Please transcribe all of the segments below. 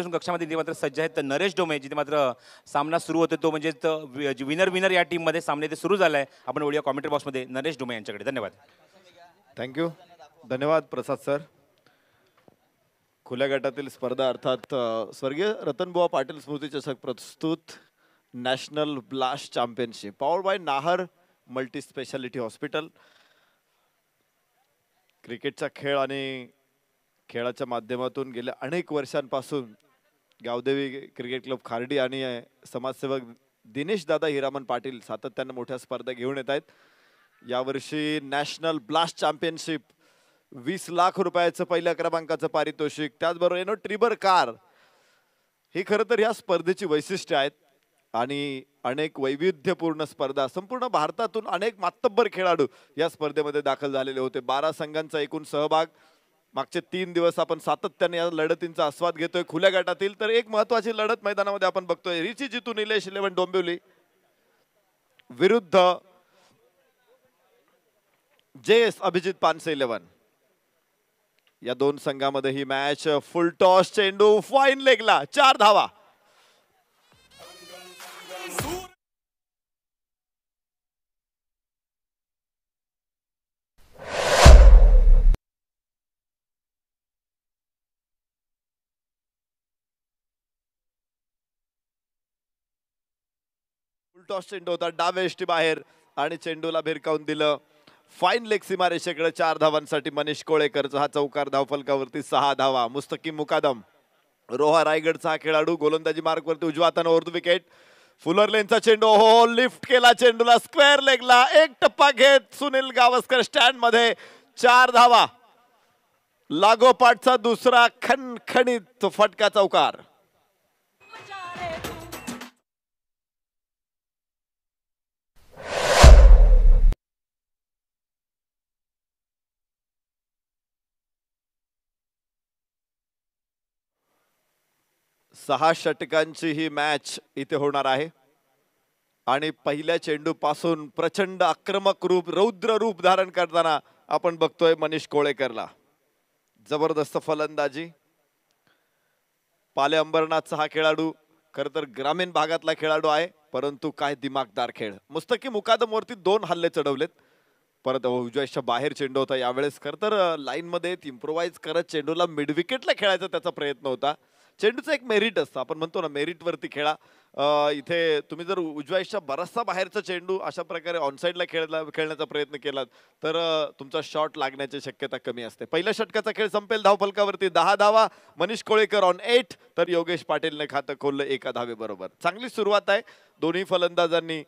कक्षामध्ये जे मात्र सज्ज आहेत तर नरेश डोमे जिथे मात्र सामना सुरू होतो तो म्हणजे विनर विनर या टीममध्ये सामने ते सुरू झाला आहे आपण ओळखूया कॉमेंटर मध्ये नरेश डोमे यांच्याकडे धन्यवाद थँक्यू धन्यवाद प्रसाद सर खुल्या गटातील स्पर्धा अर्थात स्वर्गीय रतनबुवा पाटील स्मृती प्रस्तुत national blast championship power by Nahar multi speciality hospital क्रिकेटचा खेळ आणि खेळाच्या माध्यमातून गेल्या अनेक वर्षांपासून गावदेवी क्रिकेट क्लब खारडी आणि समाजसेवक दिनेश दादा हिरामन पाटील सातत्यानं मोठ्या स्पर्धा घेऊन येत आहेत यावर्षी नॅशनल ब्लास्ट चॅम्पियनशिप वीस लाख रुपयाचं पहिल्या क्रमांकाचं पारितोषिक त्याचबरोबर येनो ट्रिबर कार हे खरं तर या स्पर्धेची वैशिष्ट्य आहेत आणि अनेक वैविध्यपूर्ण स्पर्धा संपूर्ण भारतातून अनेक मातब्बर खेळाडू या स्पर्धेमध्ये दाखल झालेले होते बारा संघांचा एकूण सहभाग मागचे तीन दिवस आपण सातत्याने या लढतींचा आस्वाद घेतोय खुल्या गटातील तर एक महत्वाची लढत मैदानामध्ये आपण बघतोय रिची जितू निलेश इलेव्हन डोंबिवली विरुद्ध जे एस अभिजित पानसे इलेव्हन या दोन संघामध्ये ही मॅच फुल टॉस चेंडू फाईन लेगला चार धावा टॉस चेंडू होता एष्टी बाहेर आणि चेंडूला भिरकावून दिलं फाईन लेग सीमारेषेकडे चार धावांसाठी मनीष कोळेकरचा हा चौकार धावफलकावरती सहा धावा मुस्तकी मुकादम रोहा रायगडचा हा खेळाडू गोलंदाजी मार्गवरती उजवा हाताने ओर्द विकेट फुलर लेनचा चेंडू हो लिफ्ट हो, केला चेंडूला स्क्वेअर लेगला एक टप्पा घेत सुनील गावस्कर स्टँड मध्ये चार धावा लागोपाठचा दुसरा खणखणीत फटका चौकार सहा षटकांची ही मॅच इथे होणार आहे आणि पहिल्या चेंडूपासून प्रचंड आक्रमक रूप रौद्र रूप धारण करताना आपण बघतोय मनीष कोळेकरला जबरदस्त फलंदाजी पाले अंबरनाथचा हा खेळाडू खरं तर ग्रामीण भागातला खेळाडू आहे परंतु काय दिमागदार खेळ मुस्तकी मुकादमवरती दोन हल्ले चढवलेत परत उजवायच्या बाहेर चेंडू होता यावेळेस खर तर लाईनमध्ये इम्प्रोवाइज करत चेंडूला मिडविकेटला खेळायचा त्याचा प्रयत्न होता चेंडूचं एक मेरिट असतं आपण म्हणतो ना मेरिटवरती खेळा इथे तुम्ही जर उजव्याच्या बराचसा बाहेरचा चेंडू अशा प्रकारे ऑनसाईडला खेळला खेळण्याचा प्रयत्न केलात तर तुमचा शॉट लागण्याची शक्यता कमी असते पहिल्या षटकाचा खेळ संपेल धावफलकावरती दहा धावा मनीष कोळेकर ऑन एट तर योगेश पाटीलने खातं खोललं एका बरोबर चांगली सुरुवात आहे दोन्ही फलंदाजांनी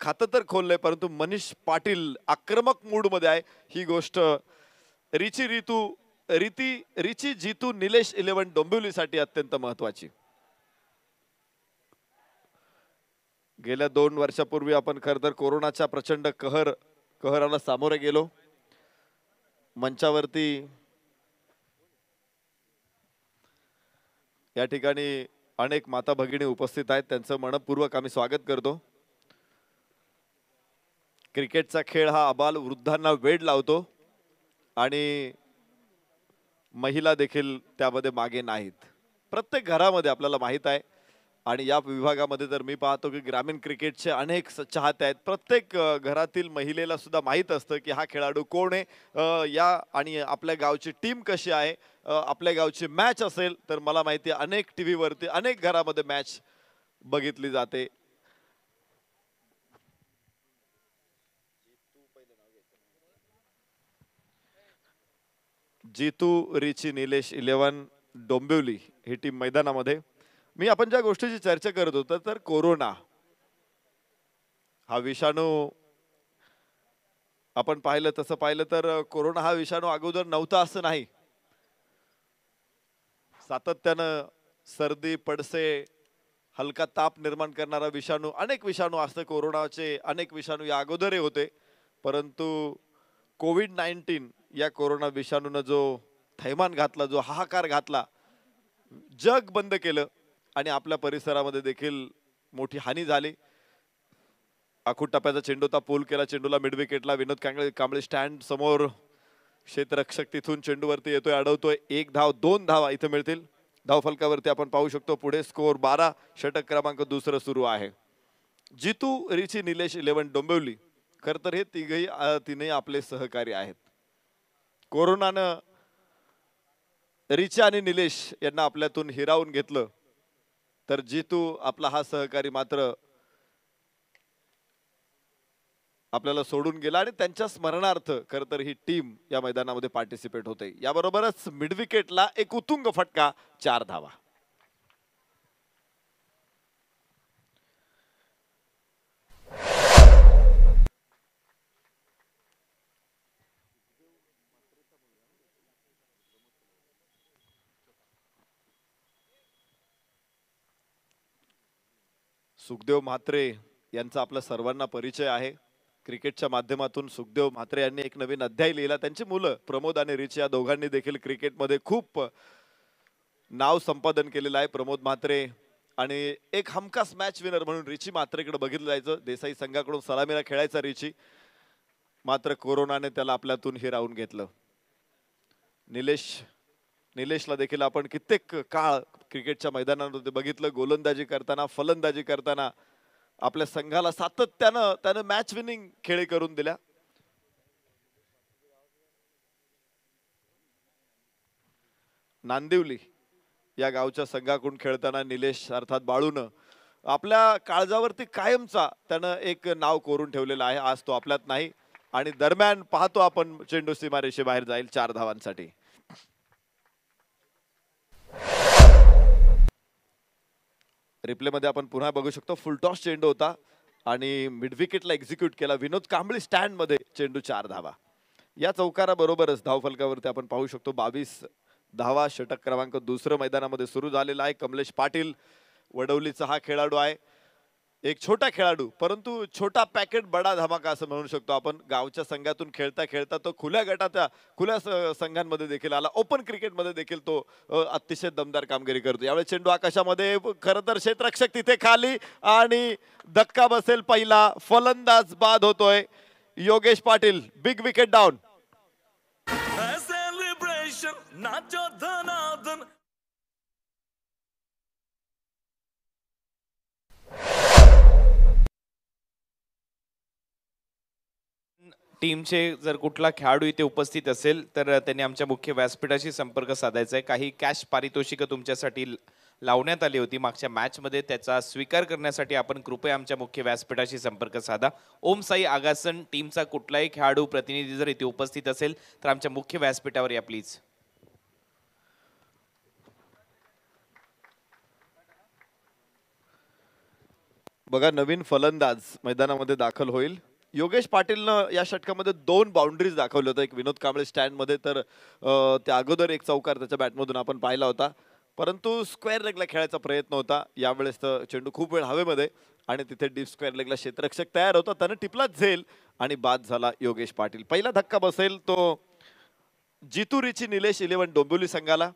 खातं तर खोललंय परंतु मनीष पाटील आक्रमक मूडमध्ये आहे ही गोष्ट रिची रितू रीती रिची जितू निलेश इलेव्हन डोंबिवलीसाठी अत्यंत महत्वाची गेल्या दोन वर्षापूर्वी आपण खर तर कोरोनाच्या प्रचंड कहर कहराला सामोरे गेलो मंचावरती या ठिकाणी अनेक माता भगिनी उपस्थित आहेत त्यांचं मनपूर्वक आम्ही स्वागत करतो क्रिकेटचा खेळ हा अबाल वृद्धांना वेड लावतो आणि महिला देखील त्यामध्ये मागे नाहीत प्रत्येक घरामध्ये आपल्याला माहीत आहे आणि या विभागामध्ये जर मी पाहतो की ग्रामीण क्रिकेटचे अनेक चाहते आहेत प्रत्येक घरातील महिलेला सुद्धा माहीत असतं की हा खेळाडू कोण आहे या आणि आपल्या गावची टीम कशी आहे आपल्या गावची मॅच असेल तर मला माहिती आहे अनेक टी व्हीवरती अनेक घरामध्ये मॅच बघितली जाते जितू रिची निलेश इलेवन डोंबिवली ही टीम मैदानामध्ये मी आपण ज्या गोष्टीची चर्चा करत होतो तर कोरोना हा विषाणू आपण पाहिलं तसं पाहिलं तर कोरोना हा विषाणू अगोदर नव्हता असं नाही सातत्यानं सर्दी पडसे हलका ताप निर्माण करणारा विषाणू अनेक विषाणू असते कोरोनाचे अनेक विषाणू या अगोदरही होते परंतु कोविड नाईन्टीन या कोरोना विषाणून जो थैमान घातला जो हाहाकार घातला जग बंद केलं आणि आपल्या परिसरामध्ये देखील मोठी हानी झाली आखूड टप्प्याचा चेंडू पूल केला चेंडूला मिडविकेटला विनोद कांगळे कांबळे स्टँड समोर क्षेत्ररक्षक तिथून चेंडूवरती येतोय अडवतोय एक धाव दोन धावा इथं मिळतील धाव फलकावरती आपण पाहू शकतो पुढे स्कोअर बारा षटक क्रमांक दुसरं सुरू आहे जितू रिची निलेश इलेव्हन डोंबिवली खरं तर हे तिघही तिने आपले सहकारी आहेत कोरोनानं रिचा आणि निलेश यांना आपल्यातून हिरावून घेतलं तर जितू आपला हा सहकारी मात्र आपल्याला सोडून गेला आणि त्यांच्या स्मरणार्थ खर तर ही टीम या मैदानामध्ये पार्टिसिपेट होते याबरोबरच मिडविकेटला एक उतुंग फटका चार धावा सुखदेव म्हात्रे यांचा आपला सर्वांना परिचय आहे क्रिकेटच्या माध्यमातून सुखदेव म्हात्रे यांनी एक नवीन अध्याय लिहिला त्यांची मुलं प्रमोद आणि रिच या दोघांनी देखील क्रिकेटमध्ये खूप नाव संपादन केलेलं आहे प्रमोद म्हात्रे आणि एक हमखास मॅच विनर म्हणून रिची म्हात्रेकडे बघितलं जायचं देसाई संघाकडून सलामीला खेळायचा रिची मात्र कोरोनाने त्याला आपल्यातून हिरावून घेतलं निलेश निलेशला देखील आपण कित्येक काळ क्रिकेटच्या मैदानामध्ये बघितलं गोलंदाजी करताना फलंदाजी करताना आपल्या संघाला सातत्यानं त्यानं मॅच विनिंग खेळी करून दिल्या नांदिवली या गावच्या संघाकडून खेळताना निलेश अर्थात बाळून आपल्या काळजावरती कायमचा त्यानं एक नाव कोरून ठेवलेलं आहे आज तो आपल्यात नाही आणि दरम्यान पाहतो आपण चेंडू सीमारेषे बाहेर जाईल चार धावांसाठी रिप्लेमध्ये आपण पुन्हा बघू शकतो फुलटॉस चेंडू होता आणि मिडविकेटला एक्झिक्यूट केला विनोद कांबळी स्टँडमध्ये चेंडू चार धावा या चौकाराबरोबरच धावफलकावरती आपण पाहू शकतो बावीस धावा षटक क्रमांक दुसरं मैदानामध्ये सुरू झालेला आहे कमलेश पाटील वडवलीचा हा खेळाडू आहे एक छोटा खेळाडू परंतु छोटा पॅकेट बडा धमाका असं म्हणू शकतो आपण गावच्या संघातून खेळता खेळता तो खुल्या गटाच्या खुल्या संघांमध्ये देखील आला ओपन क्रिकेटमध्ये देखील तो अतिशय दमदार कामगिरी करतो यावेळी चेंडू आकाशामध्ये खरं तर क्षेत्ररक्षक तिथे खाली आणि धक्का बसेल पहिला फलंदाज बाद होतोय Yogesh Patil big wicket down टीमचे जर कुठला खेळाडू इथे उपस्थित असेल तर त्यांनी आमच्या मुख्य व्यासपीठाशी संपर्क साधायचा आहे काही कॅश पारितोषिक तुमच्यासाठी लावण्यात आली होती मागच्या मॅचमध्ये त्याचा स्वीकार करण्यासाठी आपण कृपया आमच्या मुख्य व्यासपीठाशी संपर्क साधा ओम साई आगासन टीमचा कुठलाही खेळाडू प्रतिनिधी जर इथे उपस्थित असेल तर आमच्या मुख्य व्यासपीठावर या प्लीज बघा नवीन फलंदाज मैदानामध्ये दाखल होईल योगेश पाटीलनं या षटकामध्ये दोन बाउंड्रीज दाखवले होते एक विनोद कांबळे स्टँडमध्ये तर त्या अगोदर एक चौकार त्याच्या बॅटमधून आपण पाहिला होता परंतु स्क्वेअर लेगला खेळायचा प्रयत्न होता यावेळेस तर चेंडू खूप वेळ हवेमध्ये आणि तिथे डीप स्क्वेअर लेगला क्षेत्ररक्षक तयार होता त्यानं टिपलाच झेल आणि बाद झाला योगेश पाटील पहिला धक्का बसेल तो जितुरीची निलेश इलेव्हन डोंबिवली संघाला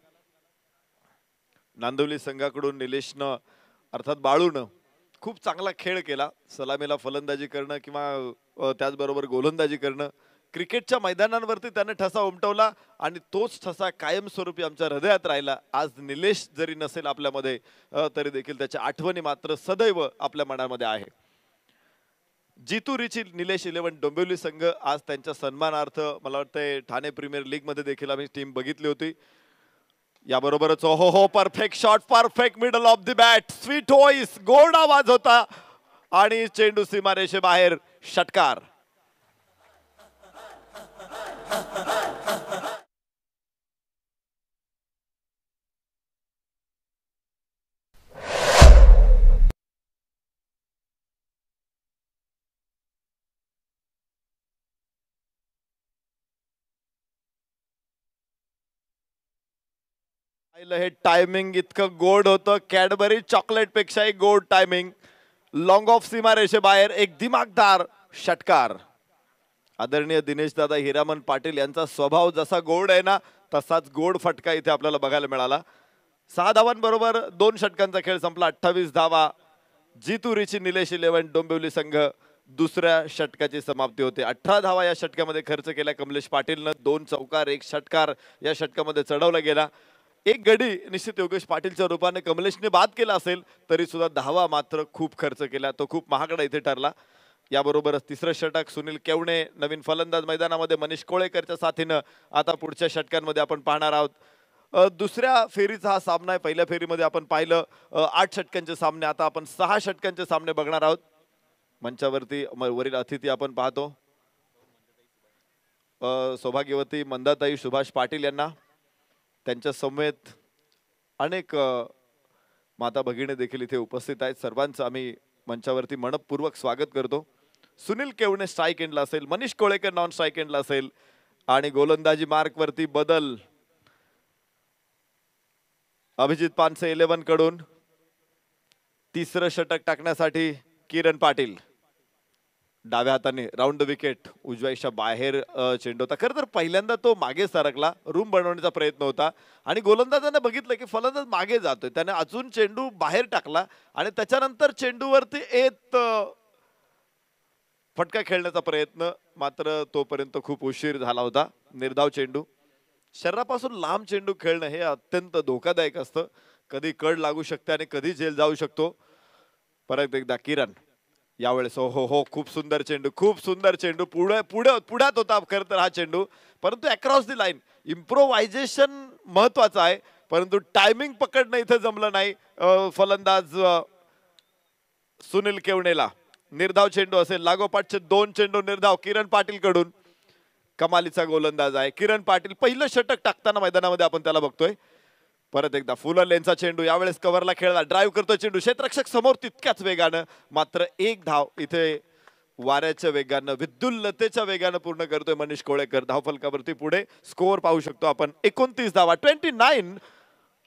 नांदिवली संघाकडून निलेशनं अर्थात बाळून खूप चांगला खेळ केला सलामीला फलंदाजी करणं किंवा त्याचबरोबर गोलंदाजी करणं क्रिकेटच्या मैदानांवरती त्याने ठसा उमटवला आणि तोच ठसा कायमस्वरूपी आमच्या हृदयात राहिला आज निलेश जरी नसेल आपल्यामध्ये तरी देखील त्याच्या आठवणी मात्र सदैव आपल्या मनामध्ये आहे जितू रिची निलेश इलेव्हन डोंबिवली संघ आज त्यांच्या सन्मानार्थ मला वाटतं ठाणे प्रीमियर लीगमध्ये देखील आम्ही टीम बघितली होती या बरोबरच हो हो perfect shot perfect middle of the bat sweet voice गोड आवाज होता आणि चेंडू सीमारेषे बाहेर षटकार हे टायमिंग इतकं गोड होतं कॅडबरी चॉकलेट पेक्षाही गोड टायमिंग लॉंग ऑफ सीमा बाहेर एक दिमागदार षटकार आदरणीय दिनेश दादा हिरामन पाटील यांचा स्वभाव जसा गोड आहे ना तसाच गोड फटका इथे आपल्याला बघायला मिळाला सहा धावांबरोबर दोन षटकांचा खेळ संपला अठ्ठावीस धावा रिची निलेश इलेव्हन डोंबिवली संघ दुसऱ्या षटकाची समाप्ती होते अठरा धावा या षटकामध्ये खर्च केला कमलेश पाटीलनं दोन चौकार एक षटकार या षटकामध्ये चढवला गेला एक गडी निश्चित योगेश पाटीलच्या रूपाने कमलेशने बाद केला असेल तरी सुद्धा दहावा मात्र खूप खर्च केला तो खूप महागडा इथे ठरला याबरोबरच तिसरं षटक सुनील केवणे नवीन फलंदाज मैदानामध्ये मनीष कोळेकरच्या साथीनं आता पुढच्या षटकांमध्ये आपण पाहणार आहोत दुसऱ्या फेरीचा हा सामना आहे पहिल्या फेरीमध्ये आपण पाहिलं आठ षटकांचे सामने आता आपण सहा षटकांचे सामने बघणार आहोत मंचावरती वरील अतिथी आपण पाहतो सौभाग्यवती मंदाताई सुभाष पाटील यांना त्यांच्या समेत अनेक माता भगिनी देखील इथे उपस्थित आहेत सर्वांचं आम्ही मंचावरती मनपूर्वक स्वागत करतो सुनील केवणे स्ट्राईक एंडला असेल मनीष कोळेकर नॉन स्ट्राईक एंडला असेल आणि गोलंदाजी मार्कवरती बदल अभिजित पानसे इलेव्हन कडून तिसरं षटक टाकण्यासाठी किरण पाटील डाव्या हाताने राऊंड द विकेट उजव्याच्या बाहेर चेंडू होता खरं तर पहिल्यांदा तो मागे सरकला रूम बनवण्याचा प्रयत्न होता आणि गोलंदाजाने बघितलं की फलंदाज मागे जातोय त्याने अजून चेंडू बाहेर टाकला आणि त्याच्यानंतर चेंडूवरती येत फटका खेळण्याचा प्रयत्न मात्र तोपर्यंत खूप उशीर झाला होता निर्धाव चेंडू शरीरापासून लांब चेंडू खेळणं हे अत्यंत धोकादायक असतं कधी कड लागू शकते आणि कधी जेल जाऊ शकतो परत एकदा किरण यावेळेस हो, हो हो खूप सुंदर चेंडू खूप सुंदर चेंडू पुढे पुढे पुढ्यात होता खरं तर हा चेंडू परंतु अक्रॉस दी लाईन इम्प्रोव्हायझेशन महत्वाचं आहे परंतु टायमिंग पकडणं इथं जमलं नाही फलंदाज सुनील केवणेला निर्धाव चेंडू असेल लागोपाठचे दोन चेंडू निर्धाव किरण पाटील कडून कमालीचा गोलंदाज आहे किरण पाटील पहिलं षटक टाकताना मैदानामध्ये आपण त्याला बघतोय परत एकदा फुलर लेनचा चेंडू यावेळेस कव्हरला खेळला ड्राईव्ह करतो चेंडू क्षेत्ररक्षक समोर तितक्याच वेगानं मात्र एक धाव इथे वाऱ्याच्या वेगानं विद्युल्लतेच्या वेगानं पूर्ण करतोय मनीष कोळेकर धावफलकावरती पुढे स्कोअर पाहू शकतो आपण एकोणतीस धावा twenty nine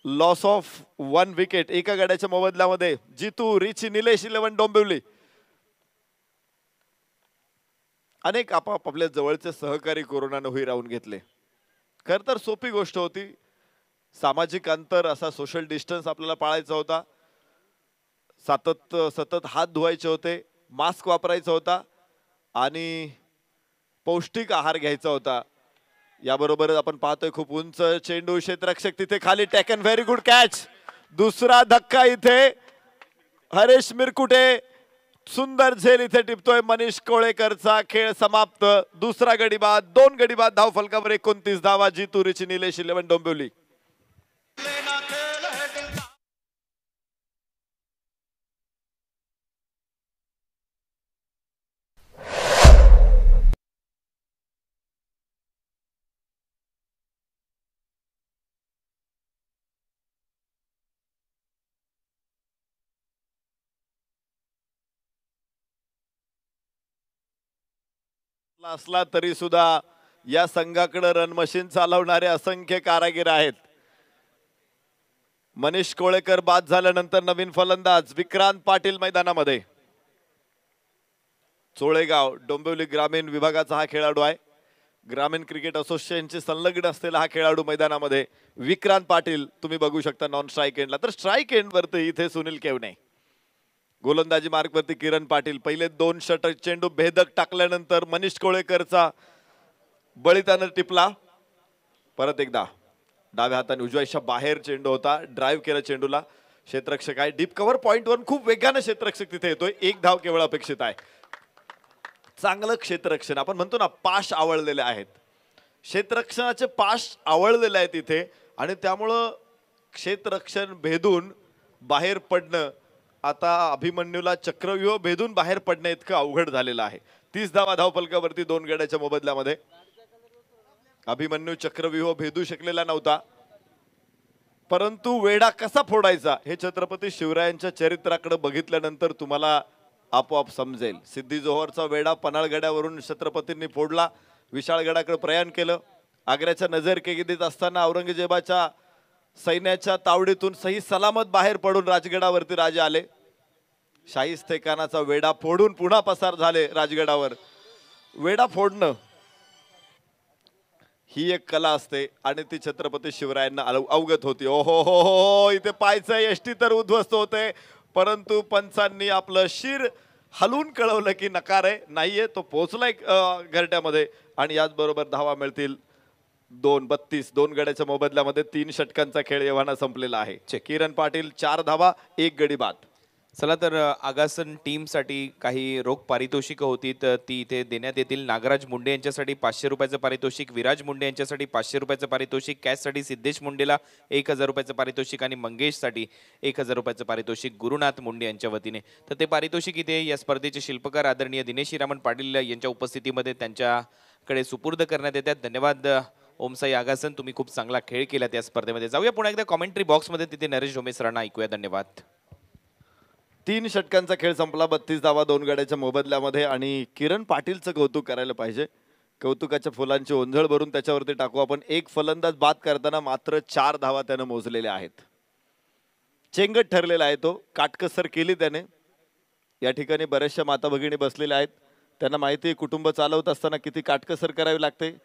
loss of one wicket एका गड्याच्या मोबदल्यामध्ये जितू रिची निलेश इलेवन डोंबिवली अनेक आपापल्या जवळचे सहकारी कोरोनानं होई राहून घेतले खर तर सोपी गोष्ट होती सामाजिक अंतर असा सोशल डिस्टन्स आपल्याला पाळायचा होता सातत सतत हात धुवायचे होते मास्क वापरायचा होता आणि पौष्टिक आहार घ्यायचा होता याबरोबरच आपण पाहतोय खूप उंच चेंडू क्षेत्ररक्षक तिथे खाली अँड व्हेरी गुड कॅच दुसरा धक्का इथे हरेश मिरकुटे सुंदर झेल इथे टिपतोय मनीष कोळेकरचा खेळ समाप्त दुसरा गडीबाद दोन गडीबाद धाव फलकावर एकोणतीस धावा रिची निलेश इलेवन डोंबिवली असला तरी सुद्धा या संघाकडे रनमशीन चालवणारे असंख्य कारागीर आहेत मनीष कोळेकर बाद झाल्यानंतर नवीन फलंदाज विक्रांत पाटील मैदानामध्ये चोळेगाव डोंबिवली ग्रामीण विभागाचा हा खेळाडू आहे ग्रामीण क्रिकेट असोसिएशनचे संलग्न असलेला हा खेळाडू मैदानामध्ये विक्रांत पाटील तुम्ही बघू शकता नॉन स्ट्राईक एंडला तर स्ट्राईक एंडवरती इथे सुनील केवणे गोलंदाजी मार्गवरती किरण पाटील पहिले दोन शट चेंडू भेदक टाकल्यानंतर मनीष कोळेकरचा बळी टिपला परत एकदा डाव्या हाताने हिशा बाहेर चेंडू होता ड्राईव्ह केला चेंडूला क्षेत्ररक्षक आहे डीप कव्हर वन खूप वेगानं क्षेत्ररक्षक तिथे येतोय एक धाव केवळ अपेक्षित आहे चांगलं क्षेत्ररक्षण आपण म्हणतो ना पाश आवळलेले आहेत क्षेत्ररक्षणाचे पाश आवळलेले आहेत तिथे आणि त्यामुळं क्षेत्ररक्षण भेदून बाहेर पडणं आता अभिमन्यूला चक्रव्यूह भेदून बाहेर पडणं इतकं अवघड झालेलं आहे तीस धावा धावपलकावरती दोन गड्याच्या मोबदल्यामध्ये अभिमन्यू चक्रव्यूह भेदू शकलेला नव्हता परंतु वेढा कसा फोडायचा हे छत्रपती शिवरायांच्या चरित्राकडे बघितल्यानंतर तुम्हाला आपोआप समजेल सिद्धी जोहरचा वेढा पन्हाळगड्यावरून छत्रपतींनी फोडला विशाळगडाकडे प्रयाण केलं आग्र्याच्या नजर असताना औरंगजेबाच्या सैन्याच्या तावडीतून सही सलामत बाहेर पडून राजगडावरती राजे आले शाहीस्तेखानाचा वेढा फोडून पुन्हा पसार झाले राजगडावर वेढा फोडणं ही एक कला असते आणि ती छत्रपती शिवरायांना अवगत होती ओ हो हो हो इथे पायचं एष्टी तर उद्ध्वस्त होते परंतु पंचांनी आपलं शिर हलवून कळवलं की नकार आहे नाही आहे तो पोचलाय घरट्यामध्ये आणि याचबरोबर धावा मिळतील दोन बत्तीस दोन गड्याच्या मोबदल्यामध्ये तीन षटकांचा खेळ येव्हाना संपलेला आहे किरण पाटील चार धावा एक गडी बाद चला तर आगासन टीमसाठी काही रोख पारितोषिकं होती तर ती इथे देण्यात येतील नागराज मुंडे यांच्यासाठी पाचशे रुपयाचं पारितोषिक विराज मुंडे यांच्यासाठी पाचशे रुपयाचं पारितोषिक कॅशसाठी सिद्धेश मुंडेला एक हजार रुपयाचं पारितोषिक आणि मंगेशसाठी एक हजार रुपयाचं पारितोषिक गुरुनाथ मुंडे यांच्या वतीने तर ते पारितोषिक इथे या स्पर्धेचे शिल्पकार आदरणीय दिनेश रामन पाटील यांच्या उपस्थितीमध्ये त्यांच्याकडे सुपूर्द करण्यात येतात धन्यवाद ओमसाई आगासन तुम्ही खूप चांगला खेळ केला त्या स्पर्धेमध्ये जाऊया पुन्हा एकदा कॉमेंट्री बॉक्समध्ये तिथे नरेश ढोमेसरांना ऐकूया धन्यवाद तीन षटकांचा खेळ संपला बत्तीस धावा दोन गड्याच्या मोबदल्यामध्ये आणि किरण पाटीलचं कौतुक करायला पाहिजे कौतुकाच्या फुलांची ओंझळ भरून त्याच्यावरती टाकू आपण एक फलंदाज बाद करताना मात्र चार धावा त्यानं मोजलेल्या आहेत चेंगट ठरलेला आहे तो काटकसर केली त्याने या ठिकाणी बऱ्याचशा माता भगिनी बसलेल्या आहेत त्यांना माहिती आहे कुटुंब चालवत असताना किती काटकसर करावी लागते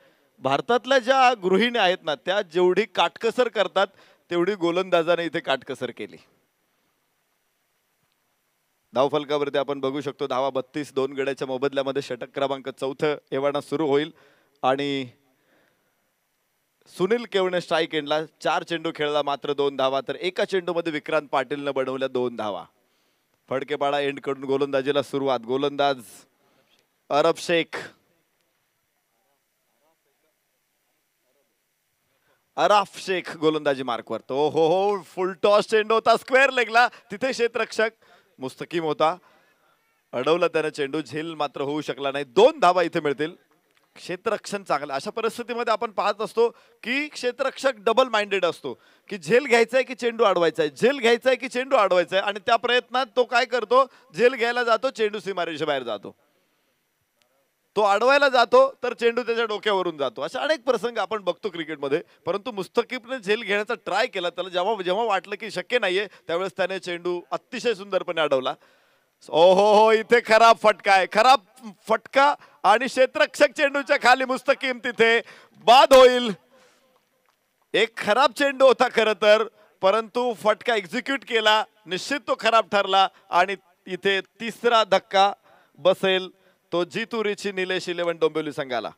भारतातल्या ज्या गृहिणी आहेत ना त्या जेवढी काटकसर करतात तेवढी गोलंदाजाने इथे काटकसर केली धावफलकावरती आपण बघू शकतो धावा बत्तीस दोन गड्याच्या मोबदल्यामध्ये षटक क्रमांक चौथं एवढा सुरू होईल आणि सुनील केवणे स्ट्राईक एंडला चार चेंडू खेळला मात्र दोन धावा तर एका चेंडूमध्ये विक्रांत पाटीलनं बनवल्या दोन धावा फडकेपाडा कडून गोलंदाजीला सुरुवात गोलंदाज अरब शेख अराफ शेख गोलंदाजी मार्कवर तो हो हो टॉस चेंडू होता स्क्वेअर लेगला तिथे क्षेत्ररक्षक मुस्तकीम होता अडवला त्यानं चेंडू झेल मात्र होऊ शकला नाही दोन धावा इथे मिळतील क्षेत्ररक्षण चांगलं अशा परिस्थितीमध्ये आपण पाहत असतो की क्षेत्ररक्षक डबल माइंडेड असतो की झेल घ्यायचा आहे की चेंडू अडवायचा आहे झेल घ्यायचा आहे की चेंडू अडवायचा आहे आणि त्या प्रयत्नात तो काय करतो झेल घ्यायला जातो चेंडू सीमारेच्या बाहेर जातो तो अडवायला जातो तर चेंडू त्याच्या डोक्यावरून जातो अशा अनेक प्रसंग आपण बघतो क्रिकेटमध्ये परंतु मुस्तकीबने झेल घेण्याचा ट्राय केला त्याला जेव्हा जेव्हा वाटलं की शक्य नाहीये त्यावेळेस त्याने चेंडू अतिशय सुंदरपणे अडवला ओहो हो हो इथे खराब फटका आहे खराब फटका आणि क्षेत्रक्षक चेंडूच्या खाली मुस्तकीम तिथे बाद होईल एक खराब चेंडू होता खरं तर परंतु फटका एक्झिक्यूट केला निश्चित तो खराब ठरला आणि इथे तिसरा धक्का बसेल तो जीतू रिची निलेश इलेवन डोंबिवली संघाला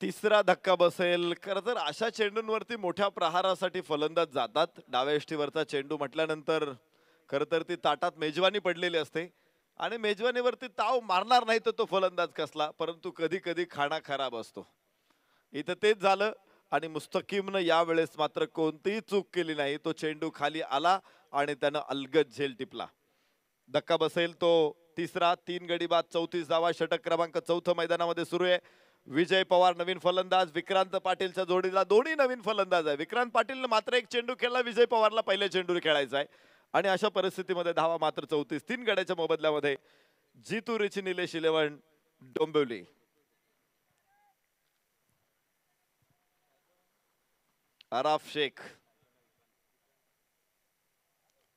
तिसरा धक्का बसेल खरं तर अशा चेंडूंवरती मोठ्या प्रहारासाठी फलंदाज जातात डाव्या एष्टीवरचा चेंडू म्हटल्यानंतर खरं तर ती ताटात मेजवानी पडलेली असते आणि मेजवानीवरती ताव मारणार नाही तर तो फलंदाज कसला परंतु कधी कधी खाणा खराब असतो इथं तेच झालं आणि मुस्तकीमनं यावेळेस मात्र कोणतीही चूक केली नाही तो चेंडू खाली आला आणि त्यानं अलगद झेल टिपला धक्का बसेल तो तिसरा तीन गडी बाद चौतीस जावा षटक क्रमांक चौथं मैदानामध्ये सुरू आहे विजय पवार नवीन फलंदाज विक्रांत पाटीलच्या जोडीला दोन्ही नवीन फलंदाज आहे विक्रांत पाटीलनं मात्र एक चेंडू खेळला विजय पवारला पहिले चेंडू खेळायचा आहे आणि अशा परिस्थितीमध्ये धावा मात्र चौतीस तीन गड्याच्या मोबदल्यामध्ये जितू रिची निलेश इलेव्हन डोंबिवली अराफ शेख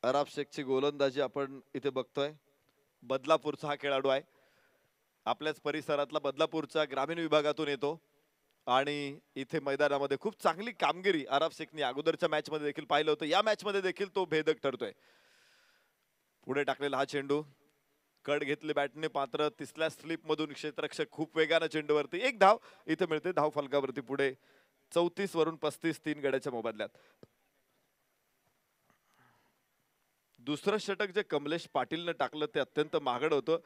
अराफ शेखची गोलंदाजी आपण इथे बघतोय बदलापूरचा हा खेळाडू आहे आपल्याच परिसरातला बदलापूरचा ग्रामीण विभागातून येतो आणि इथे मैदानामध्ये खूप चांगली कामगिरी आराफ शेखने अगोदरच्या मॅचमध्ये देखील पाहिलं होतं या मॅचमध्ये देखील तो भेदक ठरतोय पुढे टाकलेला हा चेंडू कड घेतले बॅटने पात्र तिसऱ्या स्लिपमधून क्षेत्ररक्षक खूप वेगानं चेंडूवरती एक धाव इथे मिळते धाव फलकावरती पुढे चौतीस वरून पस्तीस तीन गड्याच्या मोबदल्यात दुसरं षटक जे कमलेश पाटीलनं टाकलं ते अत्यंत महागड होतं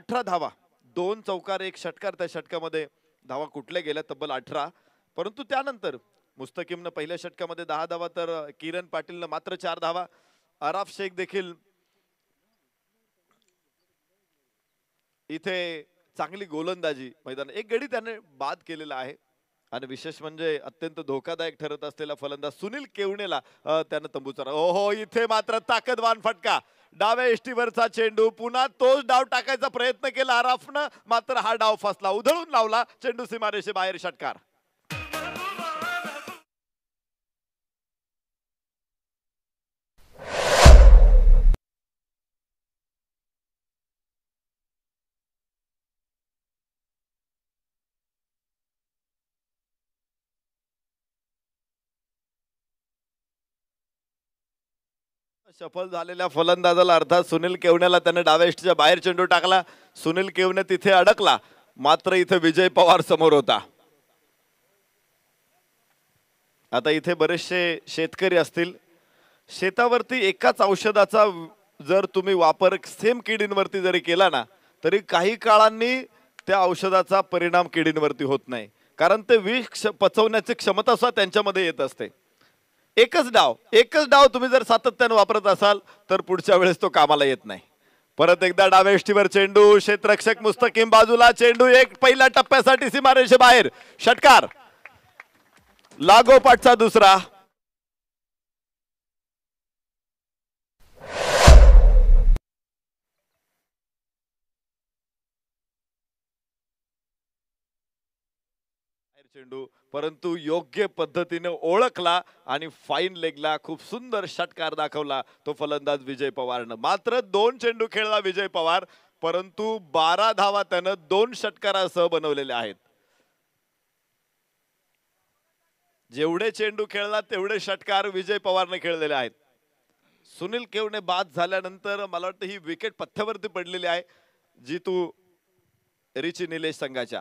अठरा धावा दोन चौकार एक षटकार त्या षटकामध्ये धावा कुठल्या गेल्या तब्बल अठरा परंतु त्यानंतर मुस्तकिमनं पहिल्या षटकामध्ये दहा धावा तर किरण पाटीलनं मात्र चार धावा अराफ शेख देखील इथे चांगली गोलंदाजी मैदान एक गडी त्याने बाद केलेला आहे आणि विशेष म्हणजे अत्यंत धोकादायक ठरत असलेला फलंदाज सुनील केवणेला त्यानं तंबूचा ओहो हो इथे मात्र ताकदवान फटका डाव्या एष्टीवरचा चेंडू पुन्हा तोच डाव टाकायचा प्रयत्न केला राफन, मात्र हा डाव फसला उधळून लावला चेंडू सीमारेषे बाहेर षटकार सफल झालेल्या फलंदाजाला अर्थात सुनील केवण्याला त्याने डावेस्टच्या बाहेर चेंडू टाकला सुनील केवने तिथे अडकला मात्र इथे विजय पवार समोर होता आता इथे बरेचसे शेतकरी असतील शेतावरती एकाच औषधाचा जर तुम्ही वापर सेम किडींवरती जरी केला ना तरी काही काळांनी त्या औषधाचा परिणाम किडींवरती होत नाही कारण ते विष पचवण्याची क्षमता सुद्धा त्यांच्यामध्ये येत असते एकच डाव एकच डाव तुम्ही जर सातत्यानं वापरत असाल तर पुढच्या वेळेस तो कामाला येत नाही परत एकदा डावेष्टीवर चेंडू क्षेत्रक्षक मुस्तकीम बाजूला चेंडू एक पहिल्या टप्प्यासाठी सीमारेषे बाहेर षटकार लागोपाठचा दुसरा चेंडू परंतु योग्य पद्धतीने ओळखला आणि फाईन लेगला खूप सुंदर षटकार दाखवला तो फलंदाज विजय पवारनं मात्र दोन चेंडू खेळला विजय पवार परंतु बारा धावा त्यानं दोन षटकारासह बनवलेले आहेत जेवढे चेंडू खेळला तेवढे षटकार विजय पवारने खेळलेले आहेत सुनील केवने बाद झाल्यानंतर मला वाटतं ही विकेट पथ्यावरती पडलेली आहे जी तू रिची निलेश संघाच्या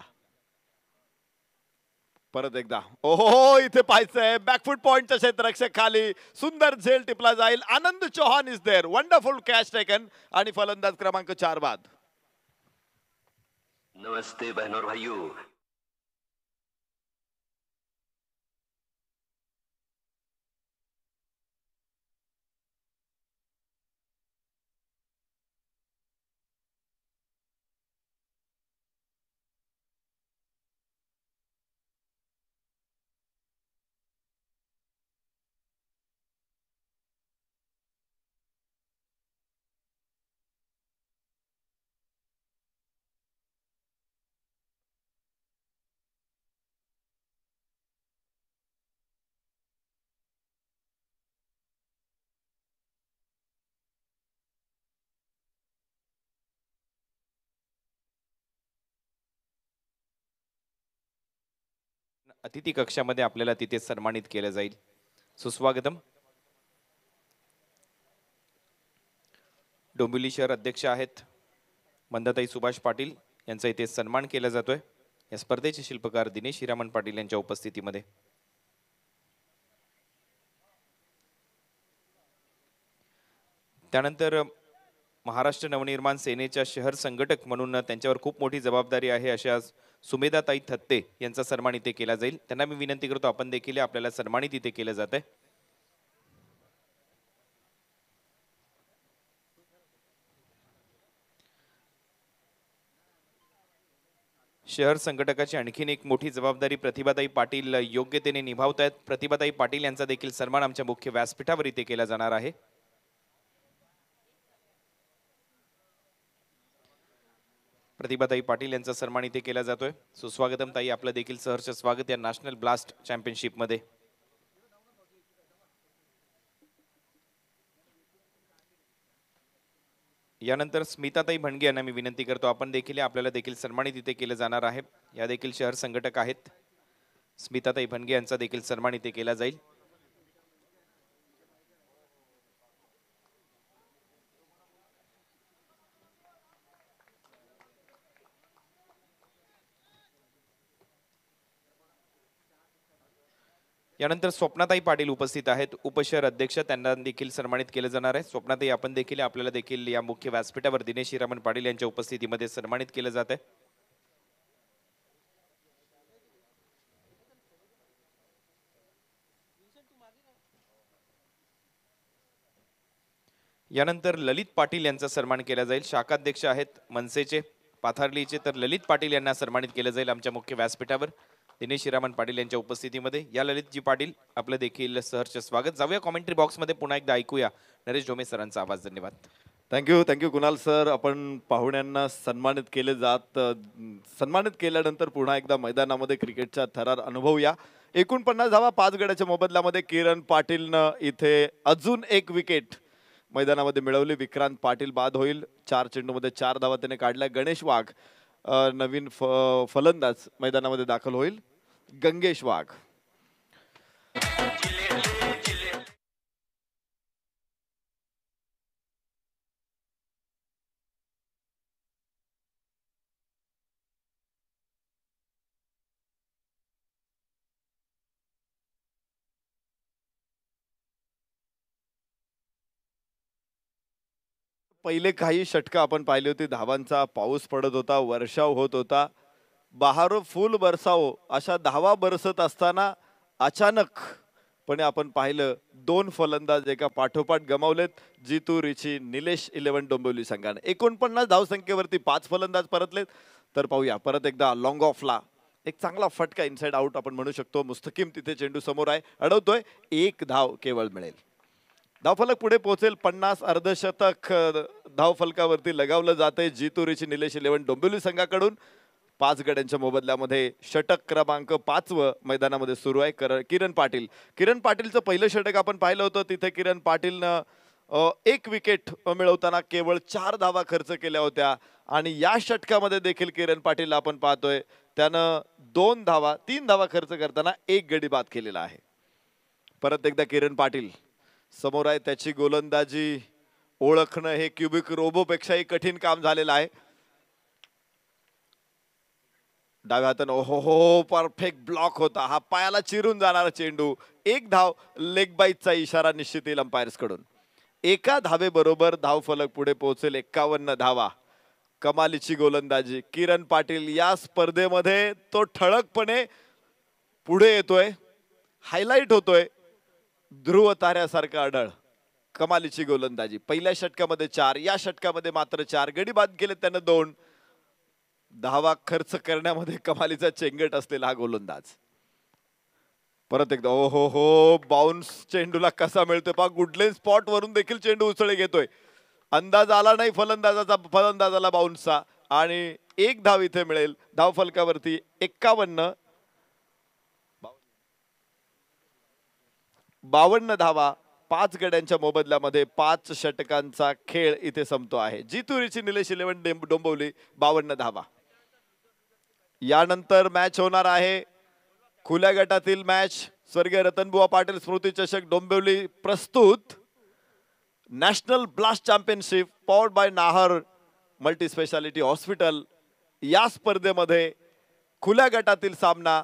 परत एकदा ओहो इथे पाहायचंय बॅकफुट पॉइंटच्या क्षेत्ररक्षक खाली सुंदर झेल टिपला जाईल Anand Chauhan is there wonderful catch taken आणि फलंदाज क्रमांक चार बाद नमस्ते बहनोर भाई अतिथी कक्षामध्ये आपल्याला तिथे सन्मानित केलं जाईल सुस्वागतम डोंबिवली शहर अध्यक्ष आहेत मंदताई सुभाष पाटील यांचा इथे सन्मान केला जातोय या स्पर्धेचे शिल्पकार दिनेश हिरामन पाटील यांच्या उपस्थितीमध्ये त्यानंतर महाराष्ट्र नवनिर्माण सेनेच्या शहर संघटक म्हणून त्यांच्यावर खूप मोठी जबाबदारी आहे अशा ताई थत्ते यांचा सन्मान इथे केला जाईल त्यांना मी विनंती करतो आपण देखील आपल्याला सन्मानित इथे केलं जात आहे शहर संघटकाची आणखीन एक मोठी जबाबदारी प्रतिभाताई पाटील योग्यतेने निभावतायत प्रतिभाताई पाटील यांचा देखील सन्मान आमच्या मुख्य व्यासपीठावर इथे केला जाणार आहे प्रतिभाताई पाटील यांचा सन्मान इथे केला जातोय सुस्वागतम ताई आपलं देखील सहर्ष स्वागत या नॅशनल ब्लास्ट चॅम्पियनशिप मध्ये यानंतर स्मिताताई भंडगे यांना मी विनंती करतो आपण देखील आपल्याला देखील सन्मानित इथे केलं जाणार आहे या देखील शहर संघटक आहेत स्मिताताई भंडगे यांचा देखील सन्मान इथे केला जाईल यानंतर स्वप्नाताई पाटील उपस्थित आहेत उपशहर अध्यक्ष त्यांना देखील सन्मानित केलं जाणार आहे स्वप्नाताई आपण देखील आपल्याला देखील या मुख्य व्यासपीठावर दिनेश हिरामन पाटील यांच्या उपस्थितीमध्ये सन्मानित केलं जात आहे यानंतर ललित पाटील यांचा सन्मान केला जाईल शाखाध्यक्ष आहेत मनसेचे पाथार्लीचे तर ललित पाटील यांना सन्मानित केलं जाईल आमच्या मुख्य व्यासपीठावर दिनेश रामन पाटील यांच्या उपस्थितीमध्ये या ललितजी पाटील आपलं देखील सहर्ष स्वागत जाऊया कॉमेंट्री बॉक्समध्ये पुन्हा एकदा ऐकूया नरेश डोमे सरांचा आवाज धन्यवाद थँक्यू थँक्यू कुणाल सर आपण पाहुण्यांना सन्मानित केले जात सन्मानित केल्यानंतर पुन्हा एकदा मैदानामध्ये क्रिकेटचा थरार अनुभवूया एकोणपन्नास धावा पाच गड्याच्या मोबदल्यामध्ये किरण पाटीलनं इथे अजून एक विकेट मैदानामध्ये मिळवली विक्रांत पाटील बाद होईल चार चेंडूमध्ये चार धावा त्याने काढल्या गणेश वाघ नवीन फ फलंदाज मैदानामध्ये दाखल होईल गंगेश वाघ पहिले काही षटकं आपण पाहिले होते धावांचा पाऊस पडत होता वर्षाव होत होता बहारो फुल बरसाओ अशा धावा बरसत असताना अचानक पण आपण पाहिलं दोन फलंदाज एका पाठोपाठ गमावलेत जितू रिची निलेश इलेव्हन डोंबिवली संघाने एकोणपन्नास धावसंख्येवरती पाच फलंदाज परतलेत तर पाहूया परत एकदा लॉंग ऑफला एक चांगला फटका इनसाइड आउट आपण म्हणू शकतो मुस्तकीम तिथे चेंडू समोर आहे अडवतोय एक धाव केवळ मिळेल धावफलक पुढे पोहोचेल पन्नास अर्धशतक धावफलकावरती लगावलं जात आहे जितू निलेश इलेव्हन डोंबिवली संघाकडून पाच गड्यांच्या मोबदल्यामध्ये षटक क्रमांक पाचवं मैदानामध्ये सुरू आहे कर किरण पाटील किरण पाटीलचं पहिलं षटक आपण पाहिलं होतं तिथे किरण पाटीलनं एक विकेट मिळवताना केवळ चार धावा खर्च केल्या होत्या आणि या षटकामध्ये देखील किरण पाटील आपण पाहतोय त्यानं दोन धावा तीन धावा खर्च करताना एक गडी बाद केलेला आहे परत एकदा किरण पाटील समोर आहे त्याची गोलंदाजी ओळखणं हे क्युबिक रोबोपेक्षाही कठीण काम झालेलं आहे डाव्या हातानं ओहो हो परफेक्ट ब्लॉक होता हा पायाला चिरून जाणारा चेंडू एक धाव लेग बाईटचा इशारा निश्चित येईल अंपायर्सकडून एका धावेबरोबर धाव फलक पुढे पोहोचेल एक्कावन्न धावा कमालीची गोलंदाजी किरण पाटील या स्पर्धेमध्ये तो ठळकपणे पुढे येतोय हायलाईट होतोय ध्रुव ताऱ्यासारखा आढळ कमालीची गोलंदाजी पहिल्या षटकामध्ये चार या षटकामध्ये मात्र चार गडी बाद केले त्यानं दोन धावा खर्च करण्यामध्ये कमालीचा चेंगट असलेला हा गोलंदाज परत एकदा ओ हो हो बाउन्स चेंडूला कसा मिळतोय पा गुडलेन स्पॉट वरून देखील चेंडू उचळे घेतोय अंदाज आला नाही फलंदाजाचा फलंदाजाला बाउन्सचा आणि एक धाव इथे मिळेल धाव फलकावरती एक्कावन्न बावन्न धावा पाच गड्यांच्या मोबदल्यामध्ये पाच षटकांचा खेळ इथे संपतो आहे जितुरीची निलेश इलेव्हन डोंबवली बावन्न धावा यानंतर मॅच होणार आहे खुल्या गटातील मॅच स्वर्गीय रतनबुवा पाटील स्मृती चषक डोंबिवली प्रस्तुत national blast championship powered by Nahar multi speciality hospital या स्पर्धेमध्ये खुल्या गटातील सामना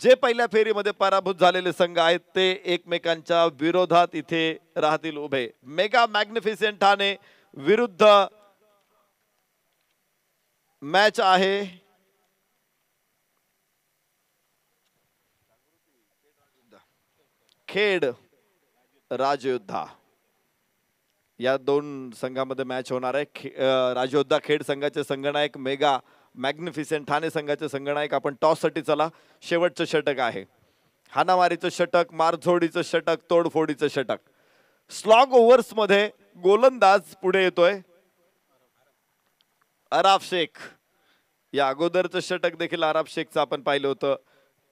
जे पहिल्या फेरीमध्ये पराभूत झालेले संघ आहेत ते एकमेकांच्या विरोधात इथे राहतील उभे मेगा मॅग्निफिसेंट ठाणे विरुद्ध मॅच आहे खेड राजयोद्धा या दोन संघामध्ये मॅच होणार आहे राजयोद्धा खेड संघाचे संघनायक मेगा मॅग्निफिसेंट ठाणे संघाचे संघनायक आपण टॉससाठी चला शेवटचं षटक आहे हानामारीचं षटक मारझोडीचं षटक तोडफोडीचं षटक स्लॉग ओव्हर्स मध्ये गोलंदाज पुढे येतोय अराफ शेख या अगोदरचं षटक देखील अराब शेखचं आपण पाहिलं होतं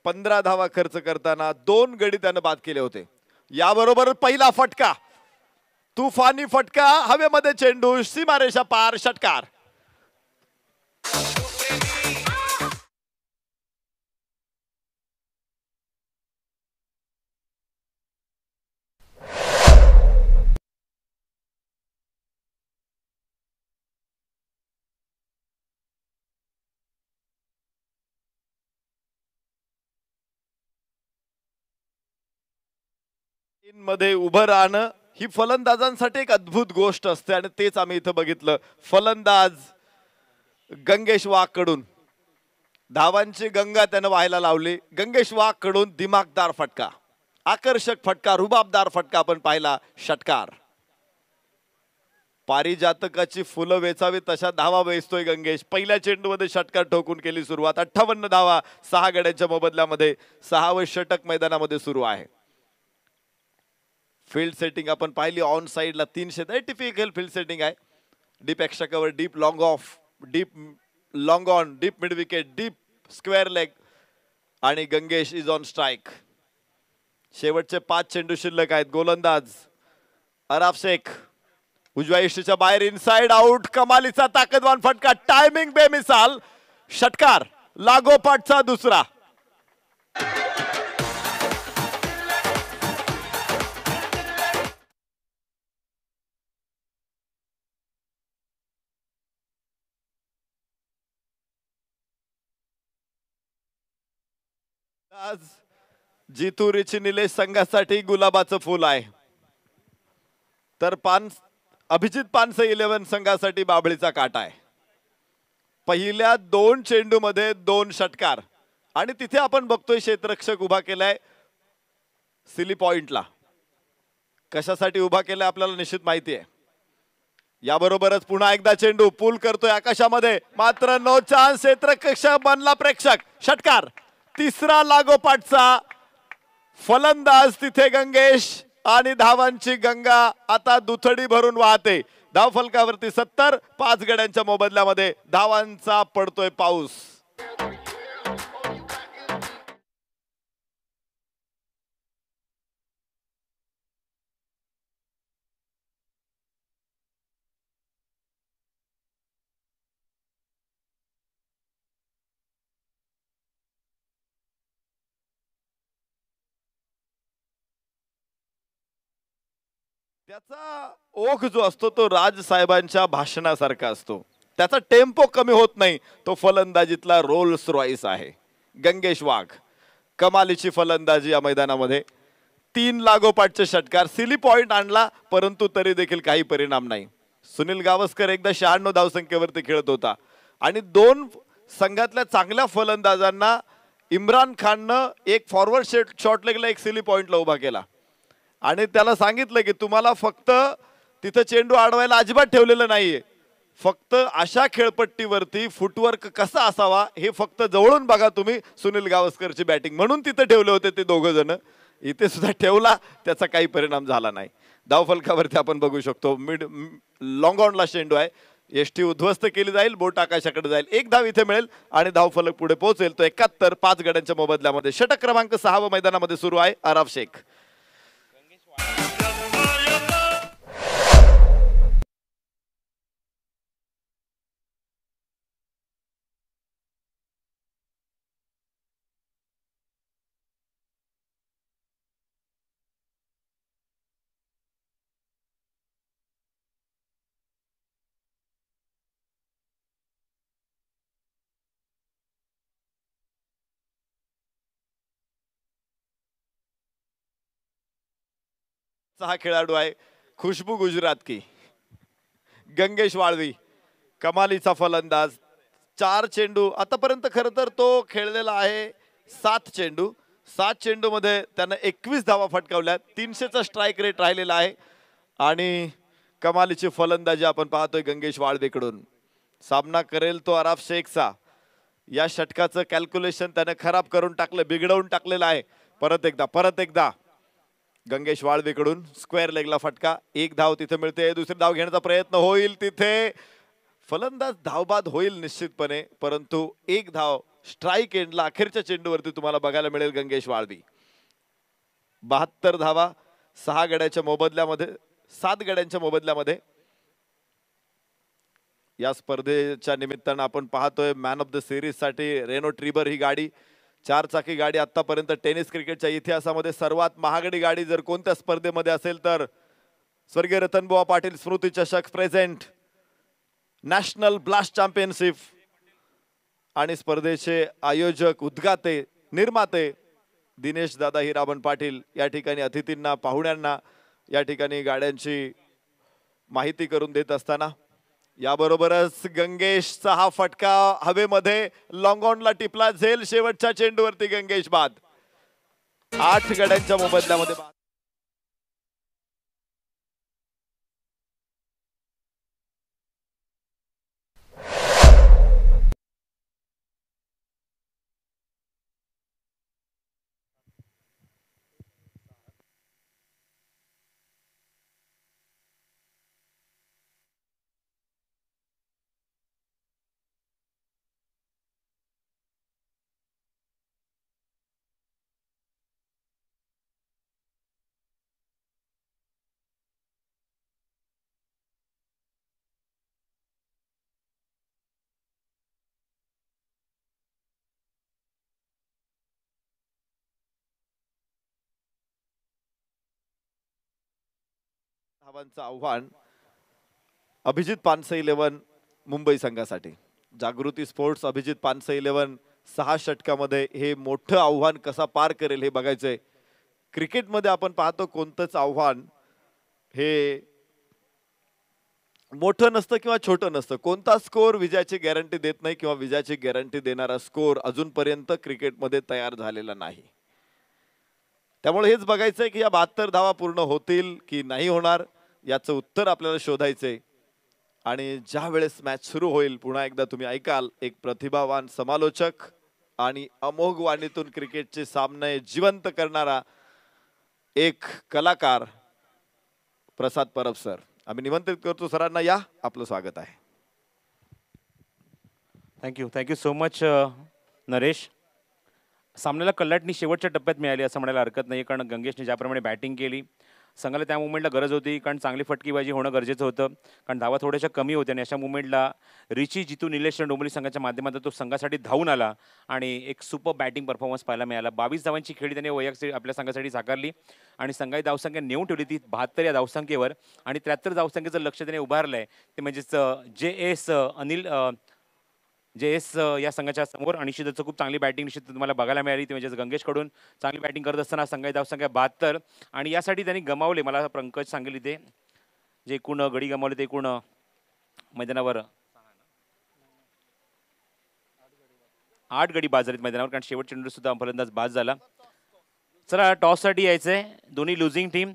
पंधरा धावा खर्च करताना दोन गडी त्यानं बाद केले होते याबरोबर पहिला फटका तुफानी फटका हवेमध्ये चेंडू सीमारेषा पार षटकार मध्ये उभं राहणं ही फलंदाजांसाठी एक अद्भुत गोष्ट असते आणि तेच आम्ही इथं बघितलं फलंदाज गंगेश कडून धावांची गंगा त्यानं व्हायला लावली गंगेश कडून दिमागदार फटका आकर्षक फटका रुबाबदार फटका आपण पाहिला षटकार पारिजातकाची फुलं वेचावी तशा धावा वेचतोय गंगेश पहिल्या चेंडूमध्ये षटकार ठोकून केली सुरुवात अठ्ठावन्न धावा सहा गड्यांच्या मोबदल्यामध्ये सहावं षटक मैदानामध्ये सुरू आहे फील्ड सेटिंग आपण पाहिली ऑन साईडला तीनशे ते टिपिकल फील्ड सेटिंग आहे deep extra cover deep long off deep long on deep mid wicket deep square leg आणि गंगेश इज ऑन स्ट्राईक शेवटचे पाच चेंडू शिल्लक आहेत गोलंदाज अराफ शेख उजव्या इष्टीच्या बाहेर इनसाइड आउट कमालीचा ताकदवान फटका टायमिंग बेमिसाल षटकार लागोपाठचा दुसरा आज जितुरीची निलेश संघासाठी गुलाबाचं फुल आहे तर पान अभिजित पानसे इलेव्हन संघासाठी बाबळीचा काटा आहे पहिल्या दोन चेंडूमध्ये दोन षटकार आणि तिथे आपण बघतोय क्षेत्ररक्षक उभा केलाय सिली पॉइंटला कशासाठी उभा केलाय आपल्याला निश्चित माहिती आहे याबरोबरच पुन्हा एकदा चेंडू पूल करतोय आकाशामध्ये मात्र नो चान्स क्षेत्ररक्षक बनला प्रेक्षक षटकार तिसरा लागोपाठचा फलंदाज तिथे गंगेश आणि धावांची गंगा आता दुथडी भरून वाहते फलकावरती सत्तर पाच गड्यांच्या मोबदल्यामध्ये धावांचा पडतोय पाऊस त्याचा ओघ जो असतो तो राजसाहेबांच्या भाषणासारखा असतो त्याचा टेम्पो कमी होत नाही तो फलंदाजीतला रोल्स रॉईस आहे गंगेश वाघ कमालीची फलंदाजी या मैदानामध्ये तीन लागोपाठचे षटकार सिली पॉईंट आणला परंतु तरी देखील काही परिणाम नाही सुनील गावस्कर एकदा शहाण्णव धावसंख्येवरती खेळत होता आणि दोन संघातल्या चांगल्या फलंदाजांना इम्रान खाननं एक फॉरवर्ड शेट शॉट लेगला एक सिली पॉईंटला उभा केला आणि त्याला सांगितलं की तुम्हाला फक्त तिथं चेंडू आडवायला अजिबात ठेवलेलं नाहीये फक्त अशा खेळपट्टीवरती फुटवर्क कसा असावा हे फक्त जवळून बघा तुम्ही सुनील गावस्करची बॅटिंग म्हणून तिथं ठेवले होते ते दोघं जण इथे सुद्धा ठेवला त्याचा काही परिणाम झाला नाही धावफलकावरती आपण बघू शकतो मिड लॉंग ऑनला चेंडू आहे एस टी उद्ध्वस्त केली जाईल बोट आकाशाकडे जाईल एक धाव इथे मिळेल आणि धावफलक पुढे पोहोचेल तो एकाहत्तर पाच गड्यांच्या मोबदल्यामध्ये षटक क्रमांक सहावं मैदानामध्ये सुरू आहे अराब शेख चा हा खेळाडू आहे खुशबू गुजरात की गंगेश वाळवी कमालीचा फलंदाज चार चेंडू आतापर्यंत खरं तर तो खेळलेला आहे सात चेंडू सात चेंडूमध्ये त्यानं एकवीस धावा फटकावल्या तीनशेचा स्ट्राईक रेट राहिलेला आहे आणि कमालीची फलंदाजी आपण पाहतोय गंगेश वाळवीकडून सामना करेल तो अराफ शेखचा या षटकाचं कॅल्क्युलेशन त्यानं खराब करून टाकलं बिघडवून टाकलेलं आहे परत एकदा परत एकदा गंगेश वाळवेकडून स्क्वेअर लेगला फटका एक धाव तिथे मिळते दुसरी धाव घेण्याचा प्रयत्न होईल तिथे फलंदाज धावबाद होईल निश्चितपणे परंतु एक धाव स्ट्राईक एंडला अखेरच्या चेंडूवरती तुम्हाला बघायला मिळेल गंगेश वाळवी बहात्तर धावा सहा गड्याच्या मोबदल्यामध्ये सात गड्यांच्या मोबदल्यामध्ये या स्पर्धेच्या निमित्तानं आपण पाहतोय मॅन ऑफ द साठी रेनो ट्रिबर ही गाडी चारचाकी गाडी आत्तापर्यंत टेनिस क्रिकेटच्या इतिहासामध्ये सर्वात महागडी गाडी जर कोणत्या स्पर्धेमध्ये असेल तर स्वर्गीय रतनबुवा पाटील स्मृती चषक प्रेझेंट नॅशनल ब्लास्ट चॅम्पियनशिप आणि स्पर्धेचे आयोजक उद्गाते निर्माते दिनेश दादा हिराबन पाटील या ठिकाणी अतिथींना पाहुण्यांना या ठिकाणी गाड्यांची माहिती करून देत असताना याबरोबरच गंगेशचा हा फटका हवेमध्ये लॉंगॉनला टिपला झेल शेवटच्या चेंडूवरती गंगेश बाद आठ गड्यांच्या मोबदल्यामध्ये धावांचं आव्हान अभिजित पानसे इलेव्हन मुंबई संघासाठी जागृती स्पोर्ट्स अभिजित पानसे इलेव्हन सहा षटकामध्ये हे मोठं आव्हान कसा पार करेल हे बघायचंय क्रिकेटमध्ये आपण पाहतो कोणतंच आव्हान हे मोठं नसतं किंवा छोटं नसतं कोणता स्कोअर विजयाची गॅरंटी देत नाही किंवा विजयाची गॅरंटी देणारा स्कोअर अजूनपर्यंत क्रिकेटमध्ये तयार झालेला नाही त्यामुळे हेच बघायचं आहे की या बहात्तर धावा पूर्ण होतील की नाही होणार याचं उत्तर आपल्याला शोधायचं आणि ज्या वेळेस मॅच सुरू होईल पुन्हा एकदा तुम्ही ऐकाल एक प्रतिभावान समालोचक आणि अमोघ वाणीतून क्रिकेटचे सामने जिवंत करणारा एक कलाकार प्रसाद परब सर आम्ही निमंत्रित करतो सरांना या आपलं स्वागत आहे thank you thank you so much Naresh सामन्याला कल्लाटणी शेवटच्या टप्प्यात मिळाली असं म्हणायला हरकत नाही कारण गंगेशने ज्याप्रमाणे बॅटिंग केली संघाला त्या मुवमेंटला गरज होती कारण चांगली फटकीबाजी होणं गरजेचं होतं कारण धावा थोड्याशा कमी होत्या आणि अशा मुवमेंटला रिची जितू निलेश डोंबली संघाच्या माध्यमातून तो संघासाठी धावून आला आणि एक सुपर बॅटिंग परफॉर्मन्स पाहायला मिळाला बावीस धावांची खेळी त्याने वैयक्तिक आपल्या संघासाठी साकारली आणि संघाची धावसंख्या नेऊन ठेवली ती बहात्तर या धावसंख्येवर आणि त्र्याहत्तर धावसंख्येचं लक्ष त्याने उभारलं आहे ते म्हणजेच जे एस अनिल जेएस या संघाच्या समोर आणि निश्चितच खूप चांगली बॅटिंग निश्चित तुम्हाला बघायला मिळाली ती म्हणजे गंगेशकडून चांगली बॅटिंग करत असताना संघाची धावसंख्या बहात्तर आणि यासाठी त्यांनी गमावले मला पंकज सांगितले ते जे एकूण गडी गमावले ते एकूण मैदानावर आठ गडी बाद मैदानावर कारण शेवट चेंडू सुद्धा फलंदाज बाद झाला चला टॉससाठी यायचं आहे दोन्ही लुझिंग टीम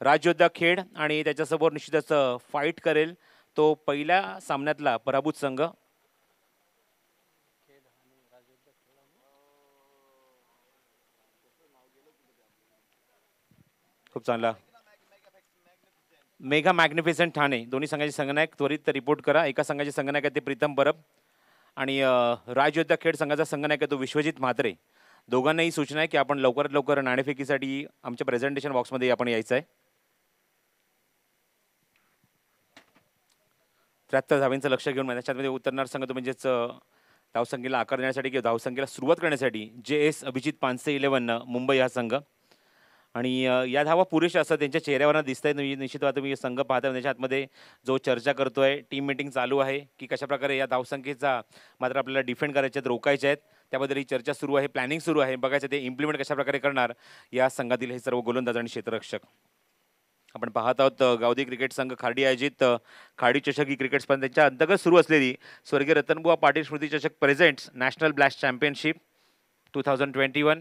राजयोद्धा खेड आणि त्याच्यासमोर निश्चितच फाईट करेल तो पहिल्या सामन्यातला पराभूत संघ खूप चांगला मेघा मॅग्निफिसेंट ठाणे दोन्ही संघाचे संघनायक त्वरित रिपोर्ट करा एका संघाचे संघनायक आहे ते प्रीतम परब आणि राजयोद्धा खेळ संघाचा संघनायक आहे तो विश्वजित म्हात्रे दोघांनाही सूचना आहे की आपण लवकरात लवकर नाणेफेकीसाठी आमच्या प्रेझेंटेशन बॉक्समध्ये आपण यायचं आहे त्र्याहत्तर धावींचं लक्ष घेऊन त्याच्यामध्ये उतरणार संघ म्हणजेच धावसंख्येला आकार देण्यासाठी किंवा धावसंख्येला सुरुवात करण्यासाठी J S Abhijit Panse eleven Mumbai हा संघ आणि या धावा पुरेशा असतात त्यांच्या चेहऱ्यावर दिसत आहेत निश्चित तुम्ही संघ पाहता त्यांच्या आतमध्ये जो चर्चा करतोय टीम मिटिंग चालू आहे की कशाप्रकारे या धावसंख्येचा मात्र आपल्याला डिफेंड करायचे आहेत रोकायचे आहेत त्याबद्दल ही चर्चा सुरू आहे प्लॅनिंग सुरू आहे बघायचं ते इम्प्लिमेंट कशाप्रकारे करणार या संघातील हे सर्व गोलंदाज आणि क्षेत्ररक्षक आपण पाहत आहोत गावदी क्रिकेट संघ खाडी आयोजित खाडी चषक ही क्रिकेट स्पर्धा त्यांच्या अंतर्गत सुरू असलेली स्वर्गीय रतनबुवा पाटील स्मृती चषक presents national blast championship two thousand twenty one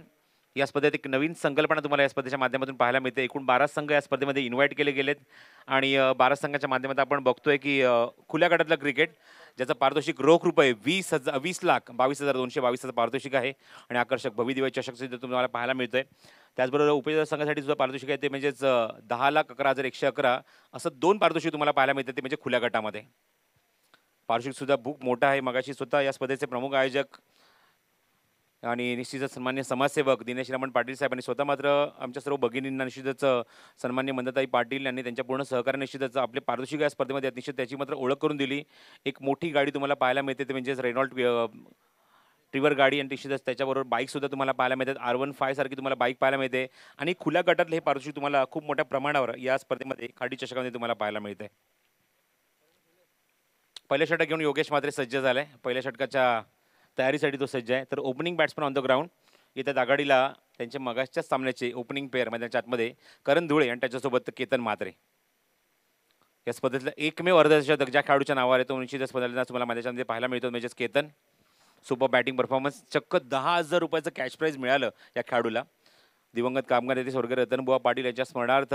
या स्पर्धेत एक नवीन संकल्पना तुम्हाला या स्पर्धेच्या माध्यमातून पाहायला मिळते एकूण बारा संघ या स्पर्धेमध्ये इन्व्हाइट केले गेलेत आणि बारा संघाच्या माध्यमातून आपण बघतोय की खुल्या गटातलं क्रिकेट ज्याचं पारितोषिक रोख रुपये वीस हजार वीस लाख बावीस हजार दोनशे बावीस पारितोषिक आहे आणि आकर्षक भवी दिवाळी चषक तुम्हाला पाहायला मिळतोय आहे त्याचबरोबर उपयोजक संघासाठी सुद्धा पारितोषिक आहे ते म्हणजेच दहा लाख अकरा हजार एकशे अकरा असं दोन पारितोषिक तुम्हाला पाहायला मिळते ते म्हणजे खुल्या गटामध्ये पारितोषिक सुद्धा भूक मोठा आहे मगाशी स्वतः या स्पर्धेचे प्रमुख आयोजक आणि निश्चितच सन्मान्य समाजसेवक दिनेश रमण पाटील साहेबांनी स्वतः मात्र आमच्या सर्व भगिनींना निश्चितच सन्मान्य मंदताई पाटील यांनी त्यांच्या पूर्ण सहकार्य निश्चितच आपले पारदर्शिक या स्पर्धेमध्ये निश्चित त्याची मात्र ओळख करून दिली एक मोठी गाडी तुम्हाला पाहायला मिळते ते म्हणजेच रेनॉल्ट ट्रिवर गाडी आणि निश्चितच त्याच्याबरोबर बाईकसुद्धा तुम्हाला पाहायला मिळतात आर वन फाय सारखी तुम्हाला बाईक पाहायला मिळते आणि खुल्या गटातले हे पारितोषिक तुम्हाला खूप मोठ्या प्रमाणावर या स्पर्धेमध्ये खाडी चषकामध्ये तुम्हाला पाहायला मिळते पहिल्या षटक घेऊन योगेश मात्रे सज्ज झाले पहिल्या षटकाच्या तयारीसाठी तो सज्ज आहे तर opening batsman on the ground येत्या दागाडीला त्यांच्या मगाशच्याच सामन्याचे ओपनिंग पेअर म्हणजे त्यांच्या आतमध्ये करण धुळे आणि त्याच्यासोबत केतन मात्रे या स्पर्धेतला एकमेव अर्धशतक ज्या खेळाडूच्या नावावर येतो निश्चित स्पर्धेला तुम्हाला माझ्यामध्ये पाहायला मिळतो म्हणजेच केतन सुपर बॅटिंग परफॉर्मन्स चक्क दहा हजार रुपयाचं कॅश प्राईज मिळालं या खेळाडूला दिवंगत कामगार येथे स्वर्गीय रतनबुवा पाटील यांच्या स्मरणार्थ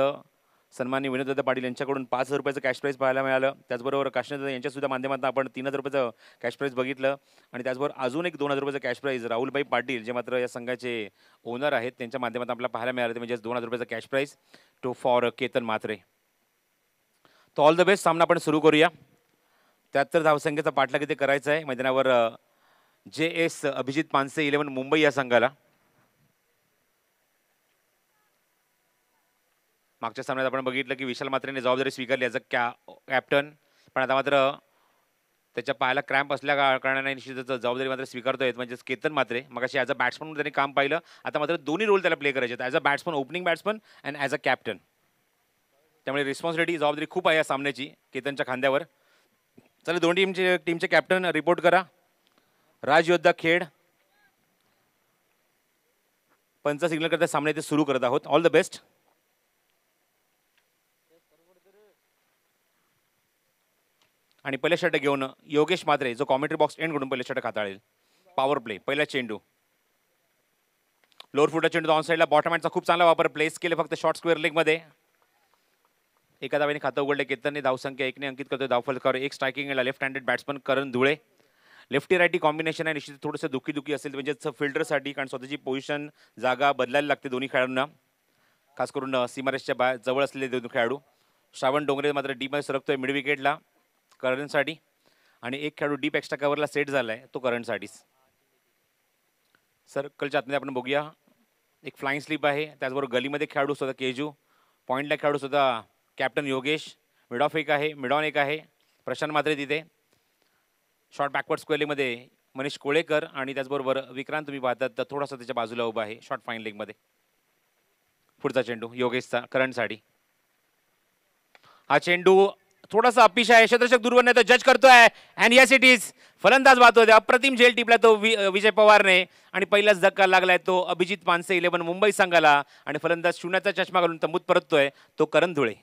सन्मान्य विनोददादा पाटील यांच्याकडून पाच हजार रुपयाचं कॅश प्राईज पाहायला मिळालं त्याचबरोबर काश्मीरदादा यांच्यासुद्धा माध्यमातून आपण तीन हजार रुपयाचं कॅश प्राईज बघितलं आणि त्याचबरोबर अजून एक दोन हजार रुपयाचं कॅश प्राईज राहुलबाई पाटील जे मात्र या संघाचे ओनर आहेत त्यांच्या माध्यमातून आपल्याला पाहायला मिळालं ते म्हणजेच दोन हजार रुपयाचं cash prize to for Ketan Mhatre तो ऑल द बेस्ट सामना आपण सुरू करूया त्यात तर धावसंख्येचा पाठला किती करायचा आहे मैदानावर J S Abhijit Panse eleven Mumbai या संघाला मागच्या सामन्यात आपण बघितलं की विशाल मात्रेने जबाबदारी स्वीकारली ॲज अ कॅ कॅप्टन पण आता मात्र त्याच्या पायाला क्रॅम्प असल्या कारणाने निश्चितच जबाबदारी मात्र स्वीकारतोय म्हणजेच केतन मात्रे मग अशी ॲज अ बॅट्समन त्यांनी काम पाहिलं आता मात्र दोन्ही रोल त्याला प्ले करायचे आहेत as a batsman opening batsman and as a captain त्यामुळे रिस्पॉन्सिबिलिटी जबाबदारी खूप आहे या सामन्याची केतनच्या खांद्यावर चला दोन टीमचे टीमचे कॅप्टन रिपोर्ट करा राजयोद्धा खेड पंच सिग्नल करता सामने ते सुरू करत आहोत ऑल द बेस्ट आणि पहिल्या षटक घेऊन योगेश मात्रे जो कॉमेंट्री बॉक्स एंड करून पहिले षटक हाताळेल पॉवर प्ले पहिला चेंडू लोअर फुटा चेंडू ऑन साईडला बॉटम हँडचा खूप चांगला वापर प्लेस केले फक्त शॉर्ट स्क्वेअर लेगमध्ये एका दावाने खातं उघडले केतनने धावसंख्या एकने अंकित करतो धावफलकावर एक स्ट्रायकिंग स्ट्रायकिंगला left handed batsman Karan Dhule lefty righty combination आहे निश्चित थोडंसं दुखी दुखी असेल म्हणजेच फिल्डरसाठी कारण स्वतःची पोझिशन जागा बदलायला लागते दोन्ही खेळाडूंना खास करून सीमारेशच्या बा जवळ असलेले दोन खेळाडू श्रावण डोंगरे मात्र डीमध्ये सरकतोय मिड विकेटला करंटसाठी आणि एक खेळाडू डीप एक्स्ट्रा कव्हरला सेट झाला आहे तो करंटसाठीच सर्कलच्या आतमध्ये आपण बघूया एक फ्लाइंग स्लिप आहे त्याचबरोबर गलीमध्ये खेळाडू सुद्धा केजू पॉईंटला खेळाडू सुद्धा कॅप्टन योगेश मिड ऑफ एक आहे मिड ऑन एक आहे प्रशांत मात्रे तिथे शॉर्ट बॅकवर्ड स्क्वेलीमध्ये मनीष कोळेकर आणि त्याचबरोबर विक्रांत तुम्ही पाहतात तर थोडासा त्याच्या बाजूला उभा आहे शॉर्ट फाईन लेगमध्ये पुढचा चेंडू योगेशचा करंटसाठी हा चेंडू थोडासा अपिशा आहे क्षेत्रशक दूरवर तर जज करतोय अँड यस इट इज फलंदाज वाहतो अप्रतिम झेल टिपला तो विजय पवारने आणि पहिलाच धक्का लागलाय तो अभिजित पानसे इलेव्हन मुंबई संघाला आणि फलंदाज शून्याचा चष्मा घालून तंबूत परततोय तो करण धुळे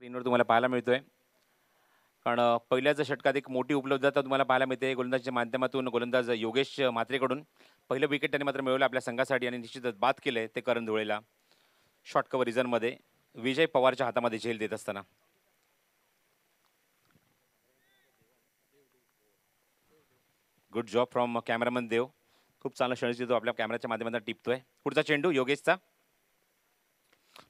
स्क्रीनवर तुम्हाला पाहायला मिळतोय कारण पहिल्याच षटकात एक मोठी उपलब्धता तुम्हाला पाहायला मिळते गोलंदाजच्या माध्यमातून गोलंदाज योगेश मात्रेकडून पहिलं विकेट त्यांनी मात्र मिळवलं आपल्या संघासाठी आणि निश्चितच बाद केले ते करण धुळेला शॉर्ट कव्हर रिझनमध्ये विजय पवारच्या हातामध्ये झेल देत असताना good job from cameraman Dev खूप चांगला क्षण तो आपल्या कॅमेराच्या माध्यमातून टिपतोय पुढचा चेंडू योगेशचा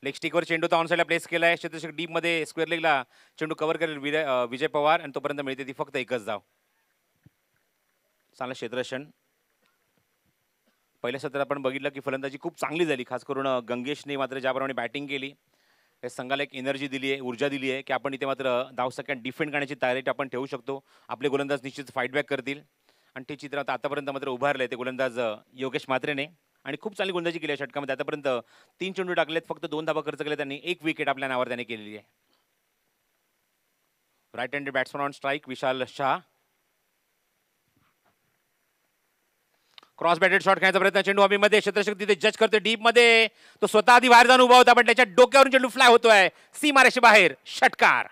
लेगस्टिकवर चेंडू तर ऑन साईडला प्लेस केला आहे क्षेत्र डीपमध्ये स्क्वेअर लेगला चेंडू कव्हर करेल विजय विजय पवार आणि तोपर्यंत मिळते ती फक्त एकच धाव चांगला क्षेत्रक्षण पहिल्या सत्रात आपण बघितलं की फलंदाजी खूप चांगली झाली खास करून गंगेशने मात्र ज्याप्रमाणे बॅटिंग केली या संघाला एक एनर्जी दिली आहे ऊर्जा दिली आहे की आपण इथे मात्र धावसक्यात डिफेंड करण्याची तयारी आपण ठेवू शकतो आपले गोलंदाज निश्चित फाईटबॅक करतील आणि ते चित्र आता आतापर्यंत मात्र उभारलं आहे ते गोलंदाज योगेश मात्रेने आणि खूप चांगली गोंदाजी केली आहे षटकामध्ये आतापर्यंत तीन चेंडू टाकलेत फक्त दोन धाबा खर्च केले त्यांनी एक विकेट आपल्या नावावर त्याने केलेली आहे right handed batsman on strike Vishal Shah cross batted shot खेळायचा प्रयत्न चेंडू मध्ये क्षेत्रशक तिथे जज करतो डीप मध्ये तो स्वतः आधी बाहेर जाऊन उभा होता पण त्याच्या डोक्यावरून चेंडू फ्लाय होतोय सीमारेशी बाहेर षटकार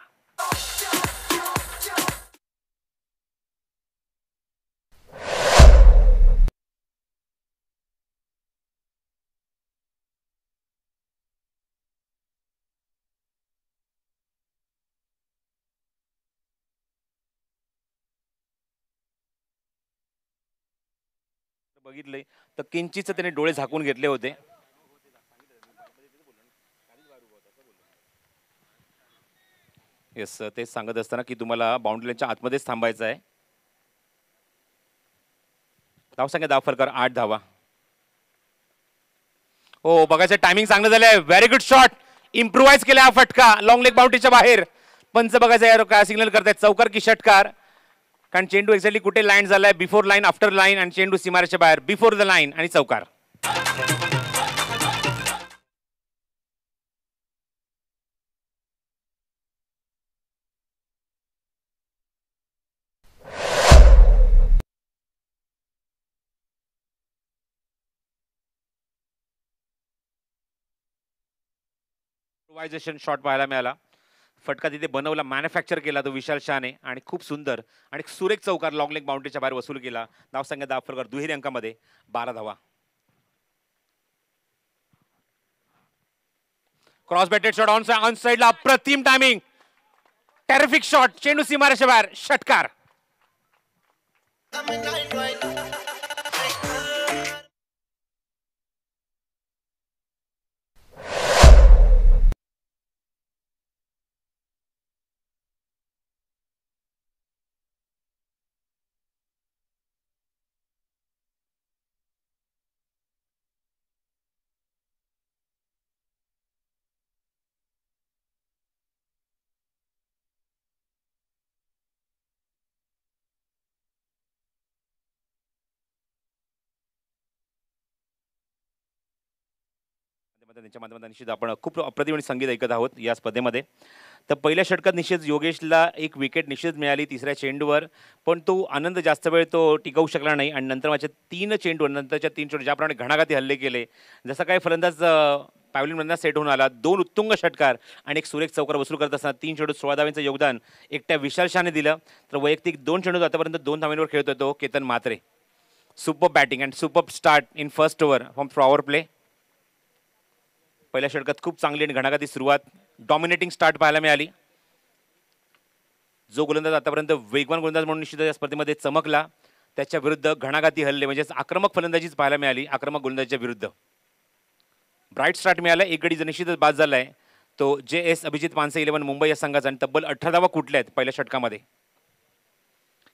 बघितले तर किंचितच त्यांनी डोळे झाकून घेतले होते येस तेच सांगत असताना की तुम्हाला बाउंड्रीच्या आतमध्येच थांबायचं आहे धाव सांगा दाफरकर आठ धावा हो बघायचं टायमिंग चांगलं झालंय आहे व्हेरी गुड शॉट इम्प्रुव्हाइज केला हा फटका लॉंग लेग बाउंड्रीच्या बाहेर पंच बघायचं यार काय सिग्नल करतायत चौकार की षटकार कारण चेंडू एक्झॅक्टली कुठे लाईन झालाय बिफोर लाईन आफ्टर लाईन आणि चेंडू सीमारेच्या बाहेर बिफोर द लाईन आणि चौकार शॉट पाहायला मिळाला फटका तिथे बनवला मॅन्युफॅक्चर केला तो विशाल शहाने आणि खूप सुंदर आणि सुरेख चौकार लॉंगलेग बाउंड्रीच्या बाहेर वसूल केला नाव धावसंख्या दाफरकर दुहेरी अंकामध्ये बारा धावा cross batted shot on on साईडला अप्रतिम टायमिंग टेरिफिक शॉट चेंडू सीमारेच्या बाहेर षटकार त्यांच्या माध्यमातून निश्चित आपण खूप अप्रतिम संगीत ऐकत आहोत या स्पर्धेमध्ये तर पहिल्या षटकात निश्चित योगेशला एक विकेट निश्चित मिळाली तिसऱ्या चेंडूवर पण तो आनंद जास्त वेळ तो टिकवू शकला नाही आणि नंतर माझ्या तीन चेंडूवर नंतरच्या तीन चेंडू ज्याप्रमाणे घणाघाती हल्ले केले जसा काही फलंदाज पावलिन सेट होऊन आला दोन उत्तुंग षटकार आणि एक सुरेख चौकार वसूल करत असताना तीन चेंडू सोळा धावींचं योगदान एकट्या विशाल शाने दिलं तर वैयक्तिक दोन चेंडू आतापर्यंत दोन धाव्यांवर खेळत होतो Ketan Mhatre super batting and super start in first over from power play पहिल्या षटकात खूप चांगली आणि घणाघाती सुरुवात डॉमिनेटिंग स्टार्ट पाहायला मिळाली जो गोलंदाज आतापर्यंत वेगवान गोलंदाज म्हणून निश्चित या स्पर्धेमध्ये चमकला त्याच्या विरुद्ध घणाघाती हल्ले म्हणजेच आक्रमक फलंदाजीच पाहायला मिळाली आक्रमक गोलंदाजीच्या विरुद्ध ब्राईट स्टार्ट मिळाला एक गडी निश्चितच बाद झालाय तो J S Abhijit Panse eleven Mumbai या संघाचा आणि तब्बल अठरा धावा कुठल्या आहेत पहिल्या षटकामध्ये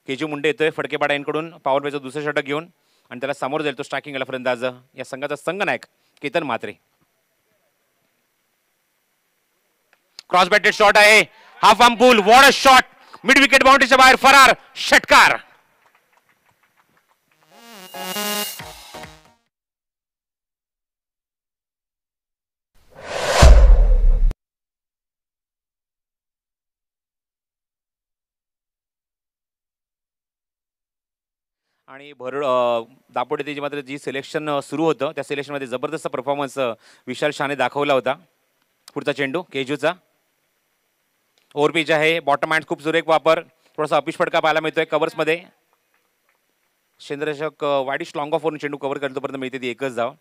के जी मुंडे येतोय फडकेपाडा यांकडून पॉवर दुसरं षटक घेऊन आणि त्याला समोर जाईल तो स्ट्रायकिंगला फलंदाज या संघाचा संघ नायक Ketan Mhatre cross batted shot आहे half arm pull what shot mid wicket बाउंड्रीच्या बाहेर फरार षटकार आणि भर दापोडे तेजी मात्र जी सिलेक्शन सुरू होतं त्या सिलेक्शनमध्ये जबरदस्त परफॉर्मन्स विशाल शाने दाखवला होता पुढचा चेंडू केजूचा ओव्हरपीच आहे बॉटम हँड खूप जुरेक वापर थोडासा अपिश फटका पाहायला मिळतोय कवर्समध्ये शेंद्रशक वाडी स्ट्रॉंग ऑफवरून चेंडू कवर करतोपर्यंत मिळते ती एकच जाव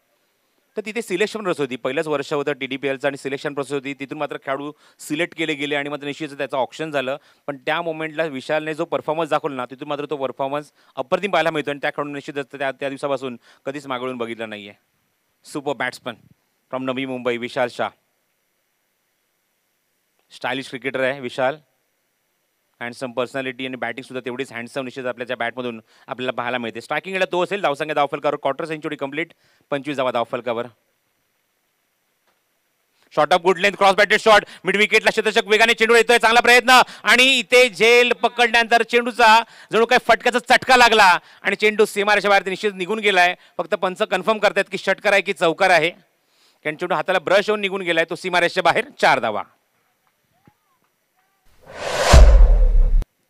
तर तिथे सिलेक्शन प्रोसेस होती पहिलंच वर्ष होतं टी डी पी एलचं आणि सिलेक्शन प्रोसेस होती तिथून मात्र खेळाडू सिलेक्ट केले गेले आणि मात्र निश्चितच त्याचं ऑप्शन झालं पण त्या मोमेंटला विशालने जो परफॉर्मन्स दाखवला ना तिथून मात्र तो परफॉर्मन्स अप्रतिम पाहायला मिळतो आणि त्या खेळाडून निश्चितच त्या त्या दिवसापासून कधीच मागळून बघितलं नाही आहे super batsman from Navi Mumbai Vishal Shah stylish cricketer आहे विशाल हँडसम पर्सनॅलिटी आणि बॅटिंग सुद्धा तेवढीच हँडसम निश्चित आपल्याच्या बॅटमधून आपल्याला पाहायला मिळते स्ट्रायकिंगला तो असेल धावसंख्या धावफलकावर क्वार्टर सेंचुरी कंप्लीट पंचवीस धावा धावफलकावर short of good length cross batted shot mid विकेटला शतशक वेगाने चेंडू येतोय चांगला प्रयत्न आणि इथे झेल पकडल्यानंतर चेंडूचा जणू काही फटक्याचा चटका लागला आणि चेंडू सीमारेषा बाहेर निश्चित निघून गेलाय फक्त पंच कन्फर्म करतायत की षटकर आहे की चौकार आहे कारण चेंडू हाताला ब्रश होऊन निघून गेलाय तो सीमारेषेच्या बाहेर चार धावा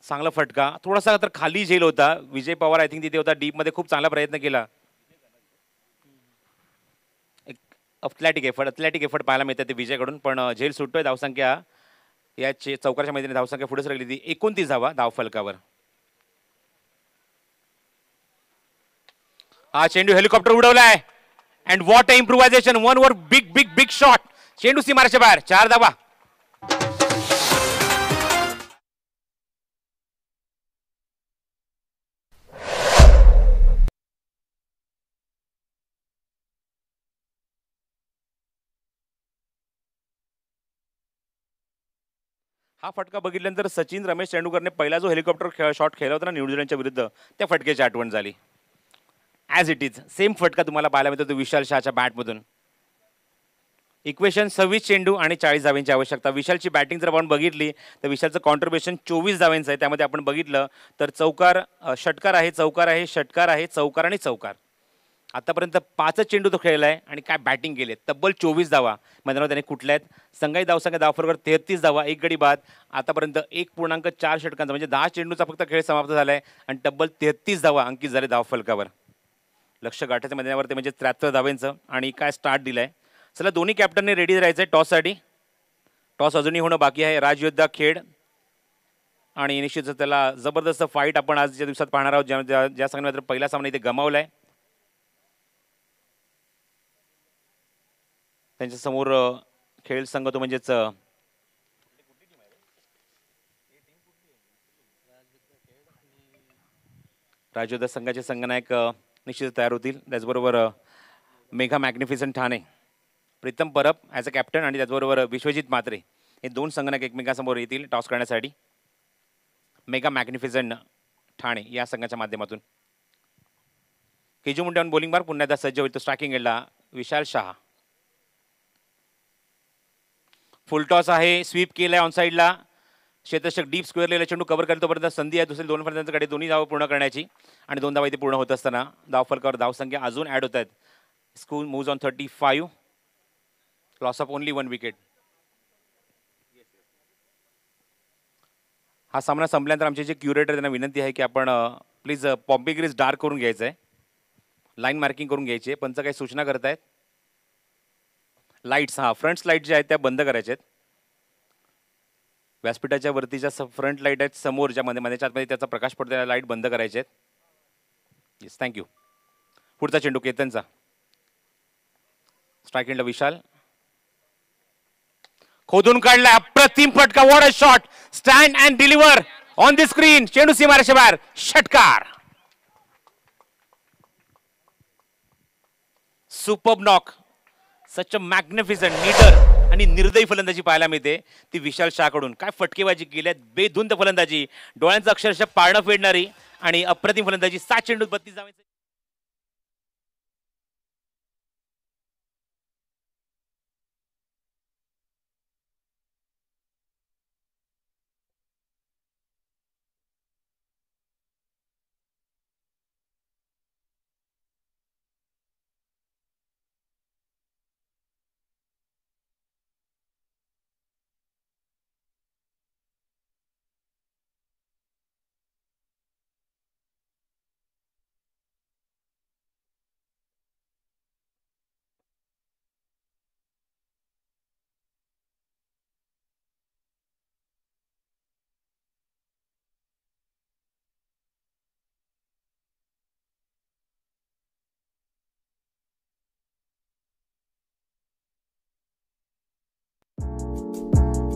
चांगला फटका थोडासा तर खाली झेल होता विजय पवार आय थिंक तिथे होता डीप मध्ये खूप चांगला प्रयत्न केला एक अथलॅटिक एफर्ट अथलॅटिक एफर्ट पाहायला मिळतात ते विजयकडून पण झेल सुटतोय धावसंख्या या चौकाच्या मैदानी धावसंख्या पुढे सरकली ती एकोणतीस धावा धाव फलकावर हा चेंडू हेलिकॉप्टर उडवलाय अँड वॉट अ वन वर बिग बिग बिग शॉट चेंडू सीमारच्या बाहेर चार धावा हा फटका बघितल्यानंतर सचिन रमेश तेंडुलकरने पहिला जो हेलिकॉप्टर खेळ शॉट खेळला होता ना न्यूझीलंडच्या विरुद्ध त्या फटक्याची आठवण झाली ॲज इट इज सेम फटका तुम्हाला पाहायला मिळतो विशाल शहाच्या बॅटमधून इक्वेशन सव्वीस चेंडू आणि चाळीस धाव्यांची आवश्यकता विशालची बॅटिंग जर आपण बघितली तर विशालचं कॉन्ट्रिब्युशन चोवीस धाव्यांचं आहे त्यामध्ये आपण बघितलं तर चौकार षटकार आहे चौकार आहे षटकार आहे चौकार आणि चौकार आतापर्यंत पाचच चेंडू तो खेळला आहे आणि काय बॅटिंग केली तब्बल चोवीस धावा मैदानावर त्याने कुठल्या आहेत संघाई धावसंख्या धावफरवर तेहतीस धावा एक गडी बाद आतापर्यंत एक पूर्णांक चार षटकांचा म्हणजे दहा चेंडूचा फक्त खेळ समाप्त झाला आहे आणि तब्बल तेहतीस धावा अंकित झाले फलकावर लक्ष गाठायचं ते म्हणजे त्र्याहत्तर धावेंचं आणि काय स्टार्ट दिलं आहे चला दोन्ही कॅप्टनने रेडी राहायचं आहे टॉससाठी टॉस अजूनही होणं बाकी आहे राजयोद्धा खेळ आणि निश्चितच त्याला जबरदस्त फाईट आपण आजच्या दिवसात पाहणार आहोत ज्या ज्या संघाने मात्र पहिला सामना इथे गमावला आहे त्यांच्यासमोर खेळ संघ तो म्हणजेच राजोदा संघाचे संघनायक निश्चित तयार होतील त्याचबरोबर mega magnificent Thane Pritam Parab as a captain आणि त्याचबरोबर विश्वजित मात्रे हे दोन संघनायक एकमेकांसमोर येतील टॉस करण्यासाठी मेगा मॅग्निफिसंट ठाणे या संघाच्या माध्यमातून केजू ऑन बॉलिंग बार पुन्हा एकदा सज्ज होईल तो स्ट्रायकिंग एडला विशाल शहा फुलटॉस आहे स्वीप केला आहे ऑन साईडला क्षेत्रषक डीप स्क्वेअरलेला चेंडू कवर करतोपर्यंत तोपर्यंत संधी आहे दुसरी दोन फलंदाजांकडे दोन्ही धाव पूर्ण करण्याची आणि दोन धावा इथे पूर्ण होत असताना धाव फलकावर धावसंख्या अजून ॲड होत आहेत score moves on thirty five loss of only one wicket हा सामना संपल्यानंतर आमचे जे क्युरेटर त्यांना विनंती आहे की आपण प्लीज पॉम्पिग्रीज डार्क करून घ्यायचं आहे लाईन मार्किंग करून घ्यायची आहे पंच काही सूचना करत आहेत लाईट्स हां फ्रंट लाईट जे आहेत त्या बंद करायच्या आहेत व्यासपीठाच्या वरतीच्या फ्रंट लाईट आहेत समोर ज्या मध्ये मध्याच्या आतमध्ये त्याचा प्रकाश पडतो लाईट बंद करायचे आहेत येस थँक्यू पुढचा चेंडू केतनचा स्ट्रायकिंगला विशाल खोदून काढला अप्रतिम फटका what a shot stand and deliver on the screen चेंडू सीमाराच्या बाहेर षटकार super knock such a magnificent neater आणि निर्दयी फलंदाजी पाहायला मिळते ती विशाल शाहकडून काय फटकेबाजी केली आहेत बेधुंद फलंदाजी डोळ्यांचं अक्षरशः पाळणं फेडणारी आणि अप्रतिम फलंदाजी सात चेंडूत बत्तीस जावायचं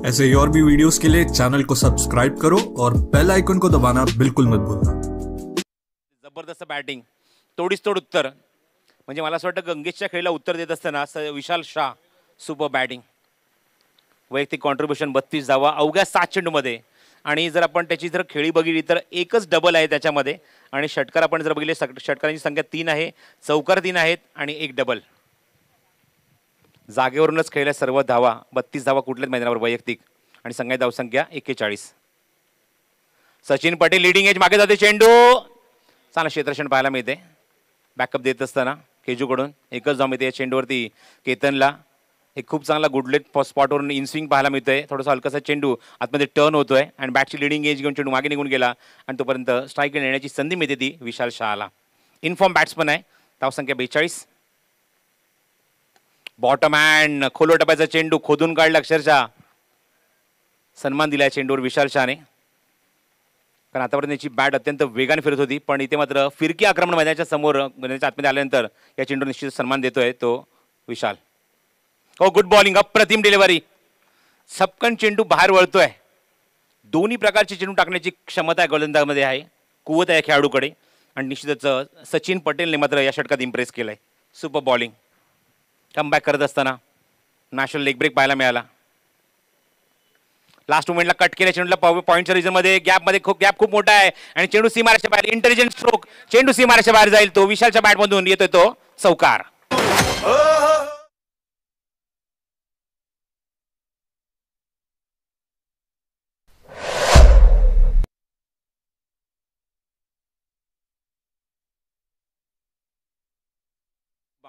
ऐसे और भी वीडियोस के लिए चैनल को सब्सक्राइब करो और बेल आइकन को दबाना बिल्कुल मत भूलना जबरदस्त बॅटिंग तोडीस तोड उत्तर म्हणजे मला असं वाटतं गंगेशच्या खेळीला उत्तर देत असताना विशाल शाह सुपर बॅटिंग वैयक्तिक कॉन्ट्रीब्युशन बत्तीस धावा अवघ्या सात चेंडूमध्ये आणि जर आपण त्याची जर खेळी बघितली तर एकच डबल आहे त्याच्यामध्ये आणि षटकार आपण जर बघितले षटकारांची संख्या तीन आहे चौकार तीन आहेत आणि एक डबल जागेवरूनच खेळल्या सर्व धावा बत्तीस धावा कुठल्याच मैदानावर वैयक्तिक आणि संघाची धावसंख्या एक्केचाळीस सचिन पटेल लिडिंग एज मागे जाते चेंडू चांगला क्षेत्रक्षण पाहायला मिळते बॅकअप देत असताना केजूकडून एकच जाऊन मिळते या चेंडूवरती केतनला एक खूप चांगला गुडलेट स्पॉटवरून इनस्विंग पाहायला मिळतोय थोडासा हलकासा चेंडू आतमध्ये टर्न होतोय आणि बॅटची लिडिंग एज घेऊन चेंडू मागे निघून गेला आणि तोपर्यंत स्ट्राईक घेण्याची संधी मिळते ती विशाल शहाला इनफॉर्म बॅट्समन आहे धावसंख्या बेचाळीस बॉटम हँड खोलो टप्प्याचा चेंडू खोदून काढला अक्षरशः सन्मान दिला चेंडूवर विशाल शहाने कारण आतापर्यंत याची बॅट अत्यंत वेगाने फिरत होती पण इथे मात्र फिरकी आक्रमण मैदानाच्या समोर मैदानाच्या आतमध्ये आल्यानंतर या चेंडूवर निश्चित सन्मान देतोय तो विशाल हो गुड बॉलिंग अप्रतिम डिलिव्हरी सपकन चेंडू बाहेर वळतोय दोन्ही प्रकारचे चेंडू टाकण्याची क्षमता आहे गोलंदाजमध्ये आहे कुवत आहे खेळाडूकडे आणि निश्चितच सचिन पटेलने मात्र या षटकात इम्प्रेस केलं आहे सुपर बॉलिंग कमबॅक करत असताना नॅशनल लेग ब्रेक पाहायला मिळाला लास्ट मुमेंटला कट केल्या चेंडूला पॉईंटच्या गॅप मध्ये खूप गॅप खूप मोठा आहे आणि चेंडू सिमाराच्या बाहेर इंटेलिजंट स्ट्रोक चेंडू सीमाराच्या बाहेर जाईल तो विशालच्या बॅटमधून येतोय तो चौकार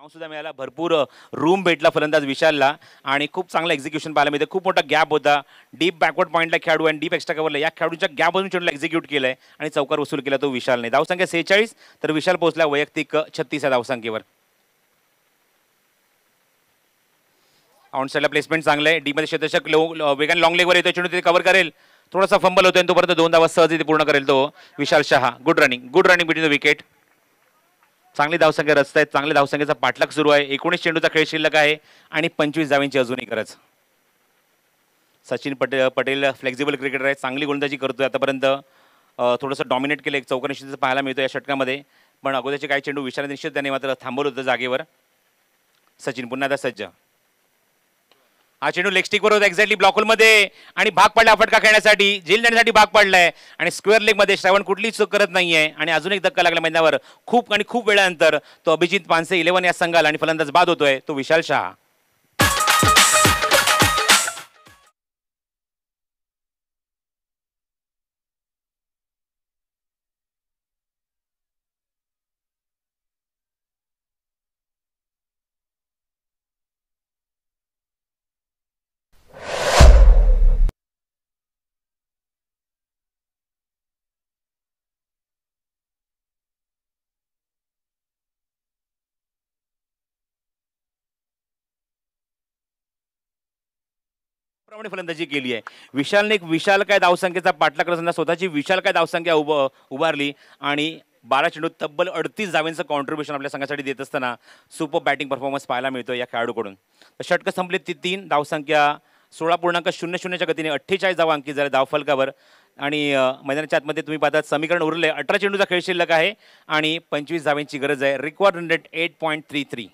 सुद्धा मिळाला भरपूर रूम भेटला फलंदाज विशालला आणि खूप चांगलं एक्झिक्युशन पाहिलं मिळते खूप मोठा गॅप होता डीप बॅकवर्ड पॉईंटला खेळाडू आणि डीप एक्स्ट्रा कव्हरला या खेळाडूच्या गॅपमधून चेंडूला एक्झिक्यूट केलंय आणि चौकार वसूल केला तो विशालने धावसंख्या सेहेचाळीस तर विशाल पोहोचला वैयक्तिक छत्तीस या धावसंख्येवर ऑनसाईडला प्लेसमेंट चांगलं आहे मध्ये क्षेत्रशक लो वेगाने लॉंग लेगवर येतो चेंडू ते कव्हर करेल थोडासा फंबल होतो तोपर्यंत दोन धावा सहज इथे पूर्ण करेल तो Vishal Shah good running good running between the wicket चांगली धावसंख्या रचत आहेत चांगल्या धावसंख्येचा पाठलाग सुरू आहे एकोणीस चेंडूचा खेळ शिल्लक आहे आणि पंचवीस जावींची अजूनही गरज सचिन पटेल पटेल फ्लेक्झिबल क्रिकेटर आहे चांगली गोलंदाजी करतोय आतापर्यंत थोडंसं डॉमिनेट केलं एक चौकनिश्चित पाहायला मिळतो या षटकामध्ये पण अगोदरचे काही चेंडू विशाल निश्चित त्याने मात्र थांबवलं होतं जागेवर सचिन पुन्हा आता सज्ज हा चेंडू लेगस्टिक बरोबर एक्झॅक्टली ब्लॉकोल मध्ये आणि भाग पडला फटका खेळण्यासाठी झेल देण्यासाठी भाग पडलाय आणि स्क्वेअर लेग मध्ये श्रावण कुठलीच करत नाहीये आणि अजून एक धक्का लागला मैदानावर खूप आणि खूप वेळानंतर तो अभिजित पानसे इलेव्हन या संघाला आणि फलंदाज बाद होतोय तो विशाल शहा प्रमाणे फलंदाजी केली आहे विशालने एक विशाल काय धावसंख्येचा पाठला करताना स्वतःची विशाल काय धावसंख्या उभ उभारली आणि बारा चेंडू तब्बल अडतीस जावेंचं कॉन्ट्रीब्युशन आपल्या संघासाठी देत असताना सुपर बॅटिंग परफॉर्मन्स पाहायला मिळतो या खेळाडूकडून तर षटकं संपले ती तीन धावसंख्या सोळा पूर्णांक शून्य शून्यच्या गतीने अठ्ठेचाळीस धावा अंकित झाल्या धावफलकावर आणि मैदानाच्या आतमध्ये तुम्ही पाहतात समीकरण उरले अठरा चेंडूचा खेळ शिल्लक आहे आणि पंचवीस धावेंची गरज आहे required hundred eight point three three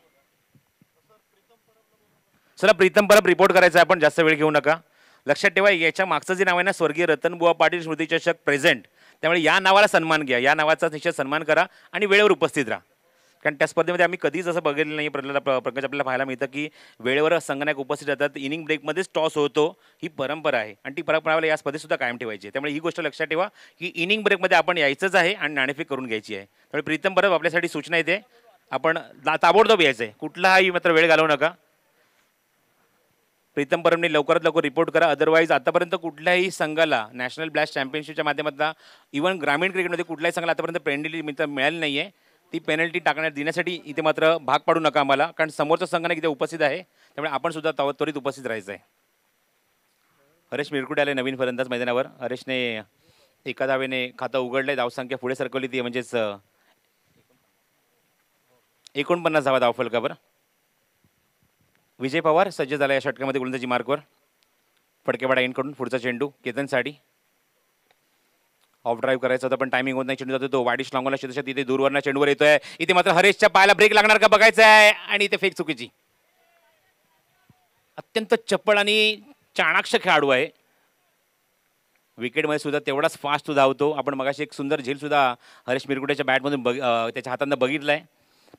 चला प्रीतम परब रिपोर्ट करायचा आपण जास्त वेळ घेऊ नका लक्षात ठेवा याच्या मागचं जे नाव आहे ना स्वर्गीय रतनबुवा पाटील स्मृती चषक प्रेझेंट त्यामुळे या नावाला सन्मान घ्या या नावाचा निश्चय सन्मान करा आणि वेळेवर उपस्थित राहा कारण त्या स्पर्धेमध्ये आम्ही कधीच असं बघितलं नाही प्रकाश आपल्याला पाहायला मिळतं की वेळेवर संगणक उपस्थित राहतात इनिंग ब्रेकमध्येच टॉस होतो ही परंपरा आहे आणि ती आपल्याला या स्पर्धेत सुद्धा कायम ठेवायची आहे त्यामुळे ही गोष्ट लक्षात ठेवा की इनिंग ब्रेकमध्ये आपण यायचंच आहे आणि नाणेफेक करून घ्यायची आहे त्यामुळे प्रीतम परब आपल्यासाठी सूचना येते आपण ताबडतोब यायचं आहे कुठलाही मात्र वेळ घालवू नका प्रीतम परमने लवकरात लवकर रिपोर्ट करा अदरवाईज आतापर्यंत कुठल्याही संघाला नॅशनल ब्लॅश चॅम्पियनशिपच्या माध्यमातून इव्हन ग्रामीण क्रिकेटमध्ये कुठल्याही संघाला आतापर्यंत पेनल्टी मित्र मिळाली नाही आहे ती पेनल्टी टाकण्यात देण्यासाठी इथे मात्र भाग पाडू नका आम्हाला कारण समोरचा संघ नाही इथे उपस्थित आहे त्यामुळे आपण सुद्धा त्वरित उपस्थित राहायचं आहे हरेश मिरकुटे आले नवीन फलंदाज मैदानावर हरेशने एका धावेने खातं उघडलं आहे धावसंख्या पुढे सरकवली ती म्हणजेच एकोणपन्नास धावा धावफलकावर विजय पवार सज्ज झाला या षटकामध्ये गोलंदाजी मार्कवर फडकेवाडा इनकडून पुढचा चेंडू केतन साडी ऑफ ड्राईव्ह करायचा होता पण टायमिंग होत नाही चेंडू जातो तो वाडीश लांगोला शेतशात इथे दूरवरना चेंडूवर येतोय इथे मात्र हरेशच्या पायाला ब्रेक लागणार का बघायचं आहे आणि इथे फेक चुकीची अत्यंत चपळ आणि चाणाक्ष खेळाडू आहे विकेटमध्ये सुद्धा तेवढाच फास्ट तो धावतो आपण मगाशी एक सुंदर झेल सुद्धा हरेश मिरगुडेच्या बॅटमधून बघ त्याच्या हातांना बघितलं आहे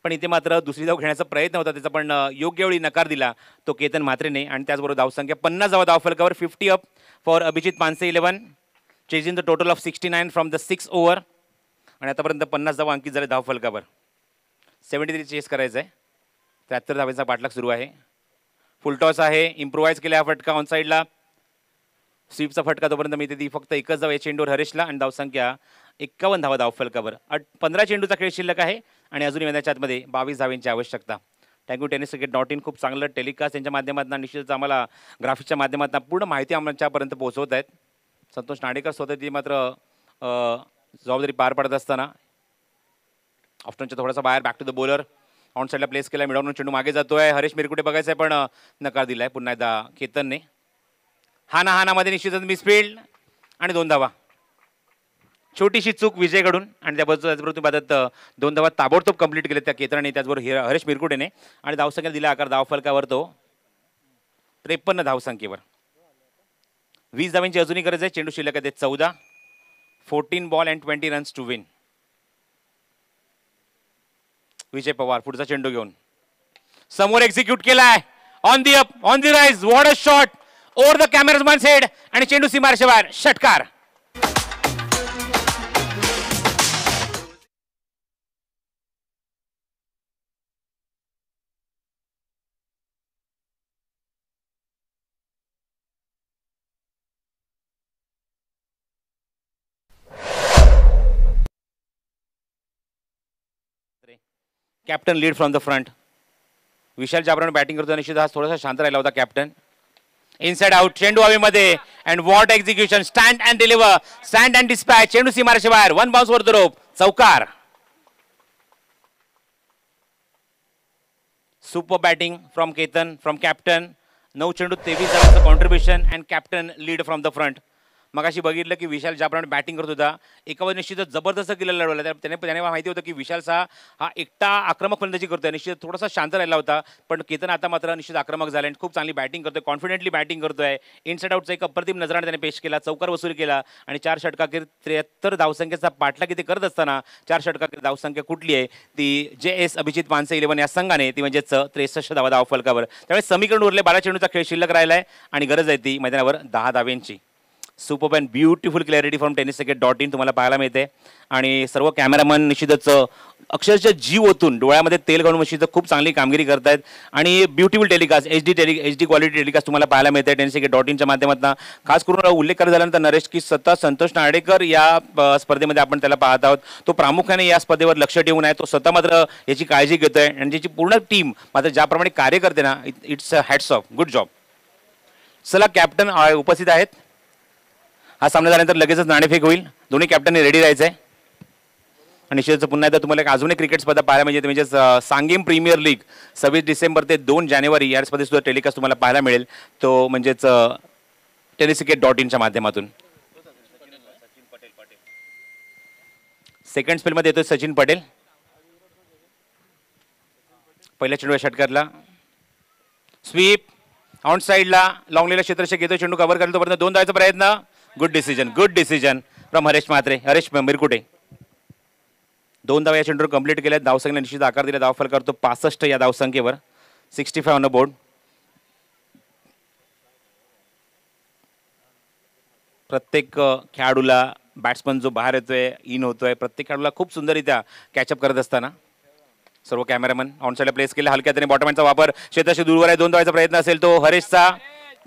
पण इथे मात्र दुसरी धाव घेण्याचा प्रयत्न होता त्याचा पण योग्य वेळी नकार दिला तो केतन म्हात्रेने आणि त्याचबरोबर धावसंख्या पन्नास धावा फलकावर fifty up for Abhijit Panse eleven chasing the total of sixty nine from the six over आणि आतापर्यंत पन्नास धावा अंकित झाले फलकावर सेवन्टी थ्री चेस करायचं आहे त्र्याहत्तर धावेचा पाठलाग सुरू आहे फुलटॉस आहे इम्प्रोवाइज केला हा फटका ऑन साईडला स्वीपचा फटका तोपर्यंत मी ती फक्त एकच धाव या चेंडूवर हरेशला आणि धावसंख्या एक्कावन्न धावा धाव फलकावर अट पंधरा चेंडूचा खेळ शिल्लक आहे आणि अजूनही मैदानाच्या आतमध्ये बावीस धावींची आवश्यकता thank you tennis cricket dot in खूप चांगलं टेलिकास्ट यांच्या माध्यमातून निश्चितच आम्हाला ग्राफिक्सच्या माध्यमातून पूर्ण माहिती आमच्यापर्यंत पोहोचवत आहेत संतोष नाडेकर स्वतः ती मात्र जबाबदारी पार पाडत असताना ऑफ्टनच्या थोडासा बाहेर back to the bowler on साईडला प्लेस केला मिळवून चेंडू मागे जातो आहे हरेश मिरकुटे बघायचं आहे पण नकार दिला आहे पुन्हा एकदा केतनने हाना हानामध्ये निश्चितच मिसफिल्ड आणि दोन धावा छोटीशी चूक विजय विजयकडून आणि त्याबद्दल त्याचबरोबर बादत दोन धावा ताबडतोब कंप्लीट केले त्या केतराने त्याचबरोबर हिर हरेश मिरकुटेने आणि धावसंख्या दिला आकार फलकावर तो त्रेपन्न धावसंख्येवर वीस धावांची अजूनही गरज आहे चेंडू शिल्लक आहे चौदा fourteen ball and twenty runs to win Vijay Pawar पुढचा चेंडू घेऊन समोर एक्झिक्यूट केला आहे on the up on the rise what a shot over the cameraman said आणि चेंडू सीमारशेवार षटकार captain lead from the front Vishal जाबरान बॅटिंग करतो निश्चित थोडासा शांत राहिला होता कॅप्टन इनसाइड आउट चेंडू मध्ये and what execution stand and deliver stand and dispatch चेंडू सीमाराच्या बाहेर वन बाउन्स वर रोप चौकार super batting from Ketan from captain नऊ चेंडू तेवीस जणांचं contribution and captain lead from the front मग अशी बघितलं की विशाल ज्याप्रमाणे बॅटिंग करत होता एका बाजू निश्चितच जबरदस्त केलेलं लढवला त्याने त्याने माहिती होतं की विशाल सा हा एकटा आक्रमक फलंदाजी करतोय निश्चित थोडासा शांत राहिला होता पण केतन आता मात्र निश्चित आक्रमक झाला आणि खूप चांगली बॅटिंग करतोय कॉन्फिडेंटली बॅटिंग करतोय इनसाइड आउटचा एक अप्रतिम नजराने त्याने पेश केला चौकार वसूल केला आणि चार षटकाखेर त्र्याहत्तर धावसंख्येचा पाठला किती करत असताना चार षटकाखेर धावसंख्या कुठली आहे ती जे एस अभिजित मानसे इलेव्हन या संघाने ती म्हणजेच त्रेसष्ट धावा धाव फलकावर त्यामुळे समीकरण उरले बारा चेंडूचा खेळ शिल्लक राहिला आहे आणि गरज आहे ती मैदानावर दहा धाव्यांची super and beautiful clarity from tennis cricket dot in तुम्हाला पाहायला मिळते आणि सर्व कॅमेरामन निश्चितच अक्षरशः जीव ओतून डोळ्यामध्ये तेल घालून निश्चितच खूप चांगली कामगिरी करत आहेत आणि beautiful telecast H D tele H D quality telecast तुम्हाला पाहायला मिळते टेनिस सेकेट डॉट इनच्या माध्यमातून खास करून उल्लेख करायला झाल्यानंतर नरेश की सत्ता संतोष नाडेकर या स्पर्धेमध्ये आपण त्याला पाहत आहोत तो प्रामुख्याने या स्पर्धेवर लक्ष ठेवून आहे तो स्वतः मात्र याची काळजी घेतोय आणि त्याची पूर्ण टीम मात्र ज्याप्रमाणे कार्य करते ना it's a hats off good job चला कॅप्टन उपस्थित आहेत हा सामना झाल्यानंतर लगेचच नाणेफेक होईल दोन्ही कॅप्टनने रेडी राहायचं आहे आणि निश्चितच पुन्हा एकदा तुम्हाला एक अजून एक क्रिकेट स्पर्धा पाहायला म्हणजे म्हणजेच सांगीम प्रीमियर लीग सव्वीस डिसेंबर ते दोन जानेवारी या सुद्धा टेलिकास्ट तुम्हाला पाहायला मिळेल तो म्हणजेच टेलिसिकेट डॉट इनच्या माध्यमातून सेकंड स्पेलमध्ये येतो सचिन पटेल पहिल्या चेंडूला षटकारला स्वीप ऑन साईडला लाँगलेला क्षेत्रशेक घेतो चेंडू कव्हर करतो पर्यंत दोन जायचा प्रयत्न good decision good decision from Haresh Mhatre Haresh Mirkute दोन धाव या चेंडूवर कंप्लीट केल्या धावसंख्येला निश्चित आकार दिला धावफल करतो पासष्ट या धावसंख्येवर sixty five on a board प्रत्येक खेळाडूला बॅट्समन जो बाहेर येतोय इन होतोय प्रत्येक खेळाडूला खूप सुंदररित्या कॅचअप करत असताना सर्व कॅमेरामन ऑनसाईडला प्लेस केला हलक्या त्याने बॉटमॅनचा वापर शेताशी दूरवर आहे दोन धावायचा प्रयत्न असेल तो हरेशचा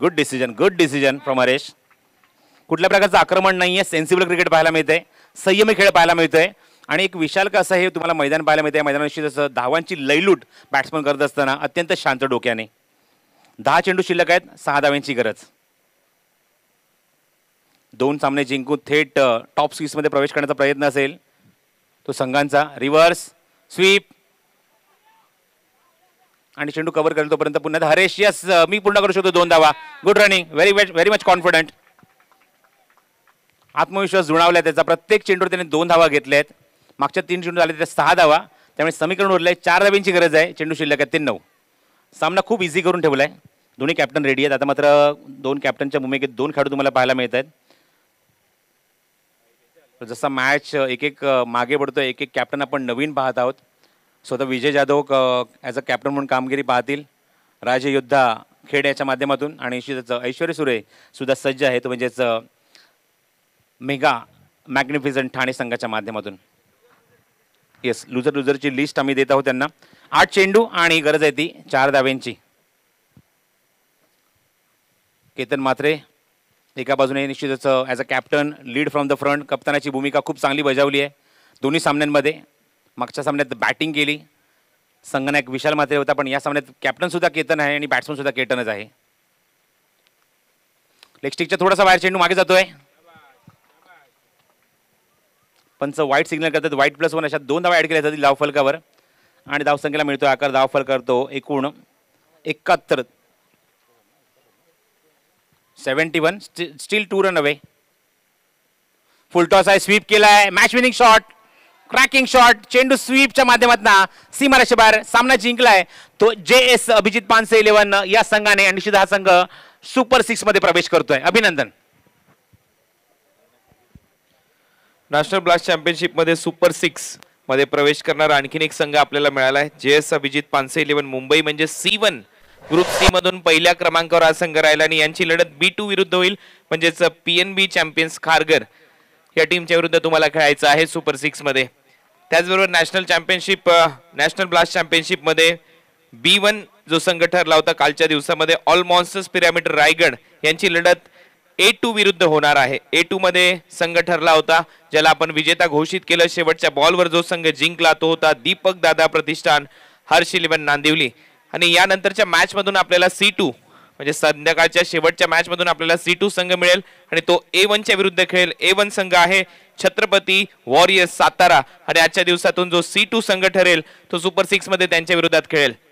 good decision good decision from Haresh कुठल्या प्रकारचं आक्रमण नाही आहे सेन्सिबल क्रिकेट पाहायला मिळते संयमी खेळ पाहायला मिळतोय आणि एक विशाल कसं हे तुम्हाला मैदान पाहायला मिळते मैदानाशी जसं धावांची लयलूट बॅट्समन करत असताना अत्यंत शांत डोक्याने दहा चेंडू शिल्लक आहेत सहा धाव्यांची गरज दोन सामने जिंकून थेट टॉप स्विसमध्ये प्रवेश करण्याचा प्रयत्न असेल तो संघांचा रिव्हर्स स्वीप आणि चेंडू कव्हर करेल तोपर्यंत पुन्हा हरेश यस मी पूर्ण करू शकतो दोन धावा good running very very much confident आत्मविश्वास जुळावला त्याचा प्रत्येक चेंडूवर त्याने दोन धावा घेतल्या आहेत मागच्या तीन चेंडू आले त्या सहा धावा त्यामुळे समीकरण उरलं आहे चार धाव्यांची गरज आहे चेंडू शिल्लक आहेत ते नऊ सामना खूप इझी करून ठेवला आहे दोन्ही कॅप्टन रेडी आहेत आता मात्र दोन कॅप्टनच्या भूमिकेत दोन खेळाडू तुम्हाला पाहायला मिळत आहेत जसा मॅच एक एक मागे पडतो एक एक कॅप्टन आपण नवीन पाहत आहोत स्वतः Vijay Jadhav as a captain म्हणून कामगिरी पाहतील राजयोद्धा खेड याच्या माध्यमातून आणि ऐश्वर्य सुरे सुद्धा सज्ज आहेत म्हणजेच मेगा मॅग्निफिजंट ठाणे संघाच्या माध्यमातून येस लुजर लुजरची लिस्ट आम्ही देत आहोत त्यांना आठ चेंडू आणि गरज आहे ती चार दाव्यांची केतन मात्रे एका बाजूने निश्चितच as a captain lead from the front कप्तानाची भूमिका खूप चांगली बजावली आहे दोन्ही सामन्यांमध्ये मागच्या सामन्यात बॅटिंग केली एक विशाल मात्रे होता पण या सामन्यात कॅप्टनसुद्धा केतन आहे आणि बॅट्समनसुद्धा केतनच आहे लेगस्टिकच्या थोडासा बाहेर चेंडू मागे जातो आहे पंच व्हाईट सिग्नल करतात व्हाईट प्लस वन अशा दोन धावा ॲड केल्या जातील धावफलकावर आणि धावसंख्येला मिळतो आकार धावफल करतो एकूण एकाहत्तर seventy one still two run away full toss आहे स्वीप केला आहे match winning shot cracking shot चेंडू स्वीपच्या माध्यमातून सीमाराशी बाहेर सामना जिंकलाय तो J S Abhijit Panse eleven या संघाने आणि हा संघ सुपर सिक्स मध्ये प्रवेश करतोय अभिनंदन नॅशनल ब्लास्ट चॅम्पियनशिपमध्ये सुपर सिक्समध्ये मध्ये प्रवेश करणारा आणखीन एक संघ आपल्याला मिळाला आहे J S Abhijit Panse eleven Mumbai म्हणजे सी वन ग्रुप सी मधून पहिल्या क्रमांकावर हा संघ राहिला आणि यांची लढत बी टू विरुद्ध होईल म्हणजेच P N B champions Kharghar या टीमच्या विरुद्ध तुम्हाला खेळायचं आहे सुपर सिक्स मध्ये त्याचबरोबर नॅशनल चॅम्पियनशिप नॅशनल ब्लास्ट चॅम्पियनशिपमध्ये बी वन जो संघ ठरला होता कालच्या दिवसामध्ये ऑल मॉन्स्टर्स पिरामिड रायगड यांची लढत ए टू विरुद्ध होणार आहे ए टू मध्ये संघ ठरला होता ज्याला आपण विजेता घोषित केलं शेवटच्या बॉलवर जो संघ जिंकला तो होता दीपक दादा प्रतिष्ठान हर्ष इलेव्हन नांदिवली आणि यानंतरच्या मॅचमधून आपल्याला सी टू म्हणजे संध्याकाळच्या शेवटच्या मॅचमधून आपल्याला सी टू संघ मिळेल आणि तो ए वनच्या विरुद्ध खेळेल ए वन संघ आहे छत्रपती वॉरियर्स सातारा आणि आजच्या दिवसातून जो सी टू संघ ठरेल तो सुपर मध्ये त्यांच्या विरोधात खेळेल